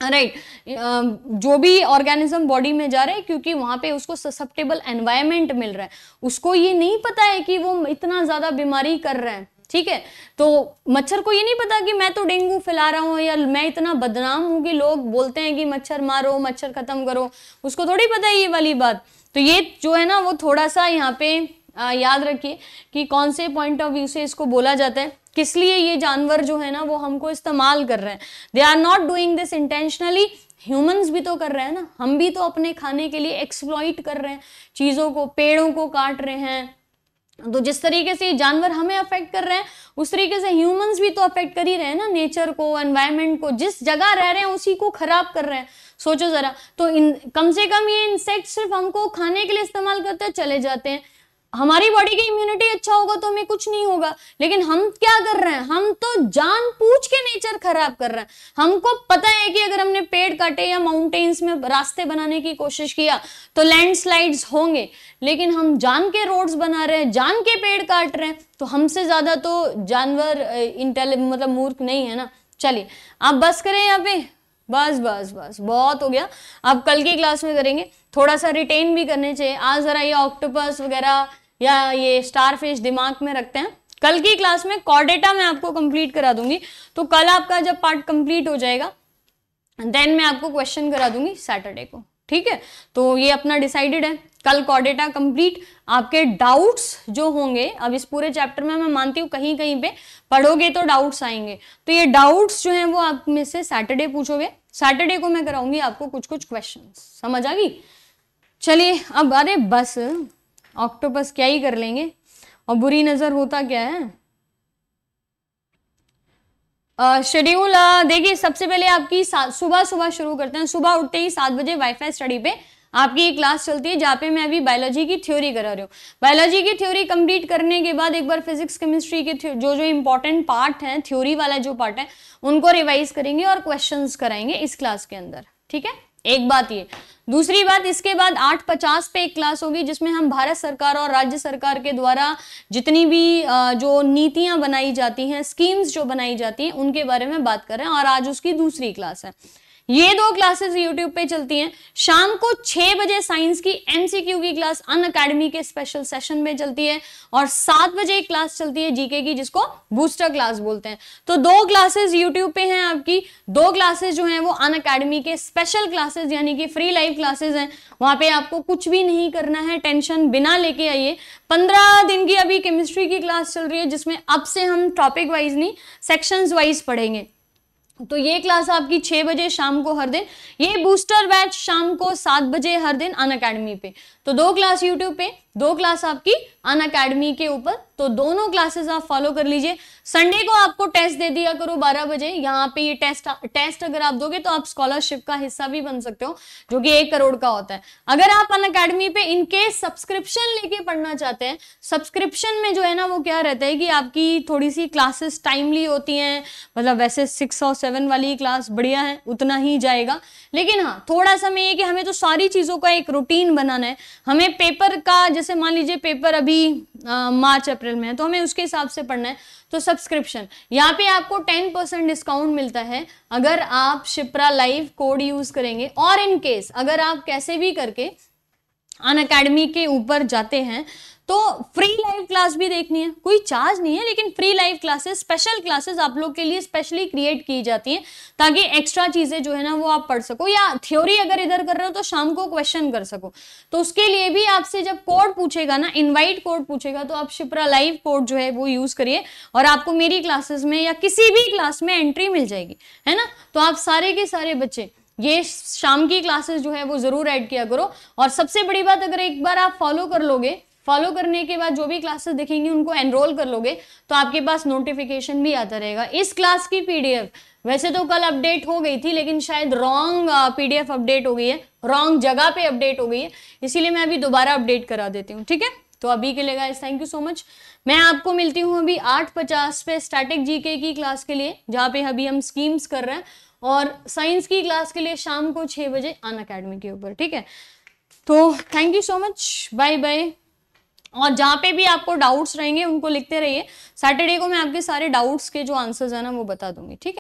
right right. Um, जो भी ऑर्गेनिज्म बॉडी में जा रहे हैं क्योंकि वहाँ पे उसको ससेप्टेबल एनवायरमेंट मिल रहा है उसको ये नहीं पता है कि वो इतना ज़्यादा बीमारी कर रहे हैं ठीक है तो मच्छर को ये नहीं पता कि मैं तो डेंगू फैला रहा हूँ या मैं इतना बदनाम हूँ कि लोग बोलते हैं कि मच्छर मारो मच्छर ख़त्म करो उसको थोड़ी पता है ये वाली बात तो ये जो है ना वो थोड़ा सा यहाँ पे आ, याद रखिए कि कौन से पॉइंट ऑफ व्यू से इसको बोला जाता है किस लिए ये जानवर जो है ना वो हमको इस्तेमाल कर रहे हैं they are not doing this intentionally humans भी तो कर रहे हैं ना हम भी तो अपने खाने के लिए एक्सप्लॉइट कर रहे हैं चीज़ों को पेड़ों को काट रहे हैं तो जिस तरीके से जानवर हमें अफेक्ट कर रहे हैं उस तरीके से ह्यूमंस भी तो अफेक्ट कर ही रहे हैं ना नेचर को एनवायरमेंट को जिस जगह रह रहे हैं उसी को खराब कर रहे हैं सोचो ज़रा तो इन कम से कम ये इंसेक्ट सिर्फ हमको खाने के लिए इस्तेमाल करते चले जाते हैं हमारी बॉडी की इम्यूनिटी अच्छा होगा तो हमें कुछ नहीं होगा लेकिन हम क्या कर रहे हैं हम तो जान पूछ के नेचर खराब कर रहे हैं हमको पता है कि अगर हमने पेड़ काटे या माउंटेन्स में रास्ते बनाने की कोशिश किया तो लैंडस्लाइड्स होंगे लेकिन हम जान के रोड्स बना रहे हैं जान के पेड़ काट रहे हैं तो हमसे ज़्यादा तो जानवर इंटेलि मतलब मूर्ख नहीं है ना चलिए आप बस करें यहाँ पे बस बस बस बहुत हो गया आप कल की क्लास में करेंगे थोड़ा सा रिटेन भी करने चाहिए आज ज़रा ये ऑक्टोपस वगैरह या ये स्टारफिश दिमाग में रखते हैं कल की क्लास में कॉर्डेटा मैं आपको कंप्लीट करा दूंगी तो कल आपका जब पार्ट कंप्लीट हो जाएगा देन मैं आपको क्वेश्चन करा दूंगी सैटरडे को ठीक है तो ये अपना डिसाइडेड है कल कॉडेटा कंप्लीट आपके डाउट्स जो होंगे अब इस पूरे चैप्टर में मैं मानती हूँ कहीं कहीं पे पढ़ोगे तो डाउट्स आएंगे तो ये डाउट्स जो हैं वो आप में से सैटरडे पूछोगे सैटरडे को मैं कराऊंगी आपको कुछ कुछ क्वेश्चन समझ आ गई चलिए अब अरे बस ऑक्टोपस क्या ही कर लेंगे और बुरी नज़र होता क्या है शेड्यूल देखिए सबसे पहले आपकी सुबह सुबह शुरू करते हैं सुबह उठते ही सात बजे वाईफाई स्टडी पे आपकी एक क्लास चलती है जहाँ पे मैं अभी बायोलॉजी की थ्योरी करा रही हूँ बायोलॉजी की थ्योरी कंप्लीट करने के बाद एक बार फिजिक्स केमिस्ट्री के जो जो इंपॉर्टेंट पार्ट हैं थ्योरी वाला जो पार्ट है उनको रिवाइज करेंगे और क्वेश्चन कराएंगे इस क्लास के अंदर ठीक है एक बात ये दूसरी बात इसके बाद आठ पचास पे एक क्लास होगी जिसमें हम भारत सरकार और राज्य सरकार के द्वारा जितनी भी जो नीतियां बनाई जाती हैं स्कीम्स जो बनाई जाती हैं उनके बारे में बात कर रहे हैं और आज उसकी दूसरी क्लास है ये दो क्लासेस यूट्यूब पे चलती हैं शाम को छह बजे साइंस की एमसीक्यू की क्लास अन अकेडमी के स्पेशल सेशन में चलती है और सात बजे क्लास चलती है जीके की जिसको बूस्टर क्लास बोलते हैं तो दो क्लासेस यूट्यूब पे हैं आपकी दो क्लासेस जो हैं वो अन अकेडमी के स्पेशल क्लासेस यानी कि फ्री लाइव क्लासेस हैं वहां पे आपको कुछ भी नहीं करना है टेंशन बिना लेके आइए पंद्रह दिन की अभी केमिस्ट्री की क्लास चल रही है जिसमें अब से हम टॉपिक वाइज नहीं सेक्शन वाइज पढ़ेंगे तो ये क्लास आपकी छह बजे शाम को हर दिन ये बूस्टर बैच शाम को सात बजे हर दिन अन अकेडमी पे तो दो क्लास यूट्यूब पे दो क्लास आपकी अन अकेडमी के ऊपर तो दोनों क्लासेस आप फॉलो कर लीजिए संडे को आपको टेस्ट दे दिया करो 12 बजे यहाँ पे ये टेस्ट टेस्ट अगर आप दोगे तो आप स्कॉलरशिप का हिस्सा भी बन सकते हो जो कि एक करोड़ का होता है अगर आप अन अकेडमी पे इनकेस सब्सक्रिप्शन लेके पढ़ना चाहते हैं सब्सक्रिप्शन में जो है ना वो क्या रहता है कि आपकी थोड़ी सी क्लासेस टाइमली होती हैं मतलब वैसे सिक्स और सेवन वाली क्लास बढ़िया है उतना ही जाएगा लेकिन हाँ थोड़ा सा मैं ये कि हमें तो सारी चीज़ों का एक रूटीन बनाना है हमें पेपर का जैसे मान लीजिए पेपर अभी आ, मार्च अप्रैल में है तो हमें उसके हिसाब से पढ़ना है तो सब्सक्रिप्शन यहाँ पे आपको टेन परसेंट डिस्काउंट मिलता है अगर आप शिप्रा लाइव कोड यूज़ करेंगे और इन केस अगर आप कैसे भी करके अन अकेडमी के ऊपर जाते हैं तो फ्री लाइव क्लास भी देखनी है कोई चार्ज नहीं है लेकिन free live classes special classes आप लोग के लिए स्पेशली क्रिएट की जाती हैं ताकि एक्स्ट्रा चीज़ें जो है ना वो आप पढ़ सको या थ्योरी अगर इधर कर रहे हो तो शाम को क्वेश्चन कर सको तो उसके लिए भी आपसे जब कोड पूछेगा ना इन्वाइट कोड पूछेगा तो आप शिप्रा लाइव कोड जो है वो यूज़ करिए और आपको मेरी क्लासेस में या किसी भी क्लास में एंट्री मिल जाएगी है ना तो आप सारे के सारे बच्चे ये शाम की क्लासेस जो है वो ज़रूर ऐड किया करो और सबसे बड़ी बात अगर एक बार आप फॉलो कर लोगे फॉलो करने के बाद जो भी क्लासेस दिखेंगी उनको एनरोल कर लोगे तो आपके पास नोटिफिकेशन भी आता रहेगा इस क्लास की पीडीएफ वैसे तो कल अपडेट हो गई थी लेकिन शायद रॉन्ग पीडीएफ अपडेट हो गई है रॉन्ग जगह पे अपडेट हो गई है इसीलिए मैं अभी दोबारा अपडेट करा देती हूँ ठीक है तो अभी के लिए guys thank you so much मैं आपको मिलती हूँ अभी आठ पचास पे स्टैटिक जीके की क्लास के लिए जहाँ पे अभी हम स्कीम्स कर रहे हैं और साइंस की क्लास के लिए शाम को छः बजे अन अकेडमी के ऊपर ठीक है तो thank you so much bye bye और जहाँ पे भी आपको डाउट्स रहेंगे उनको लिखते रहिए सैटरडे को मैं आपके सारे डाउट्स के जो आंसर्स हैं ना वो बता दूंगी ठीक है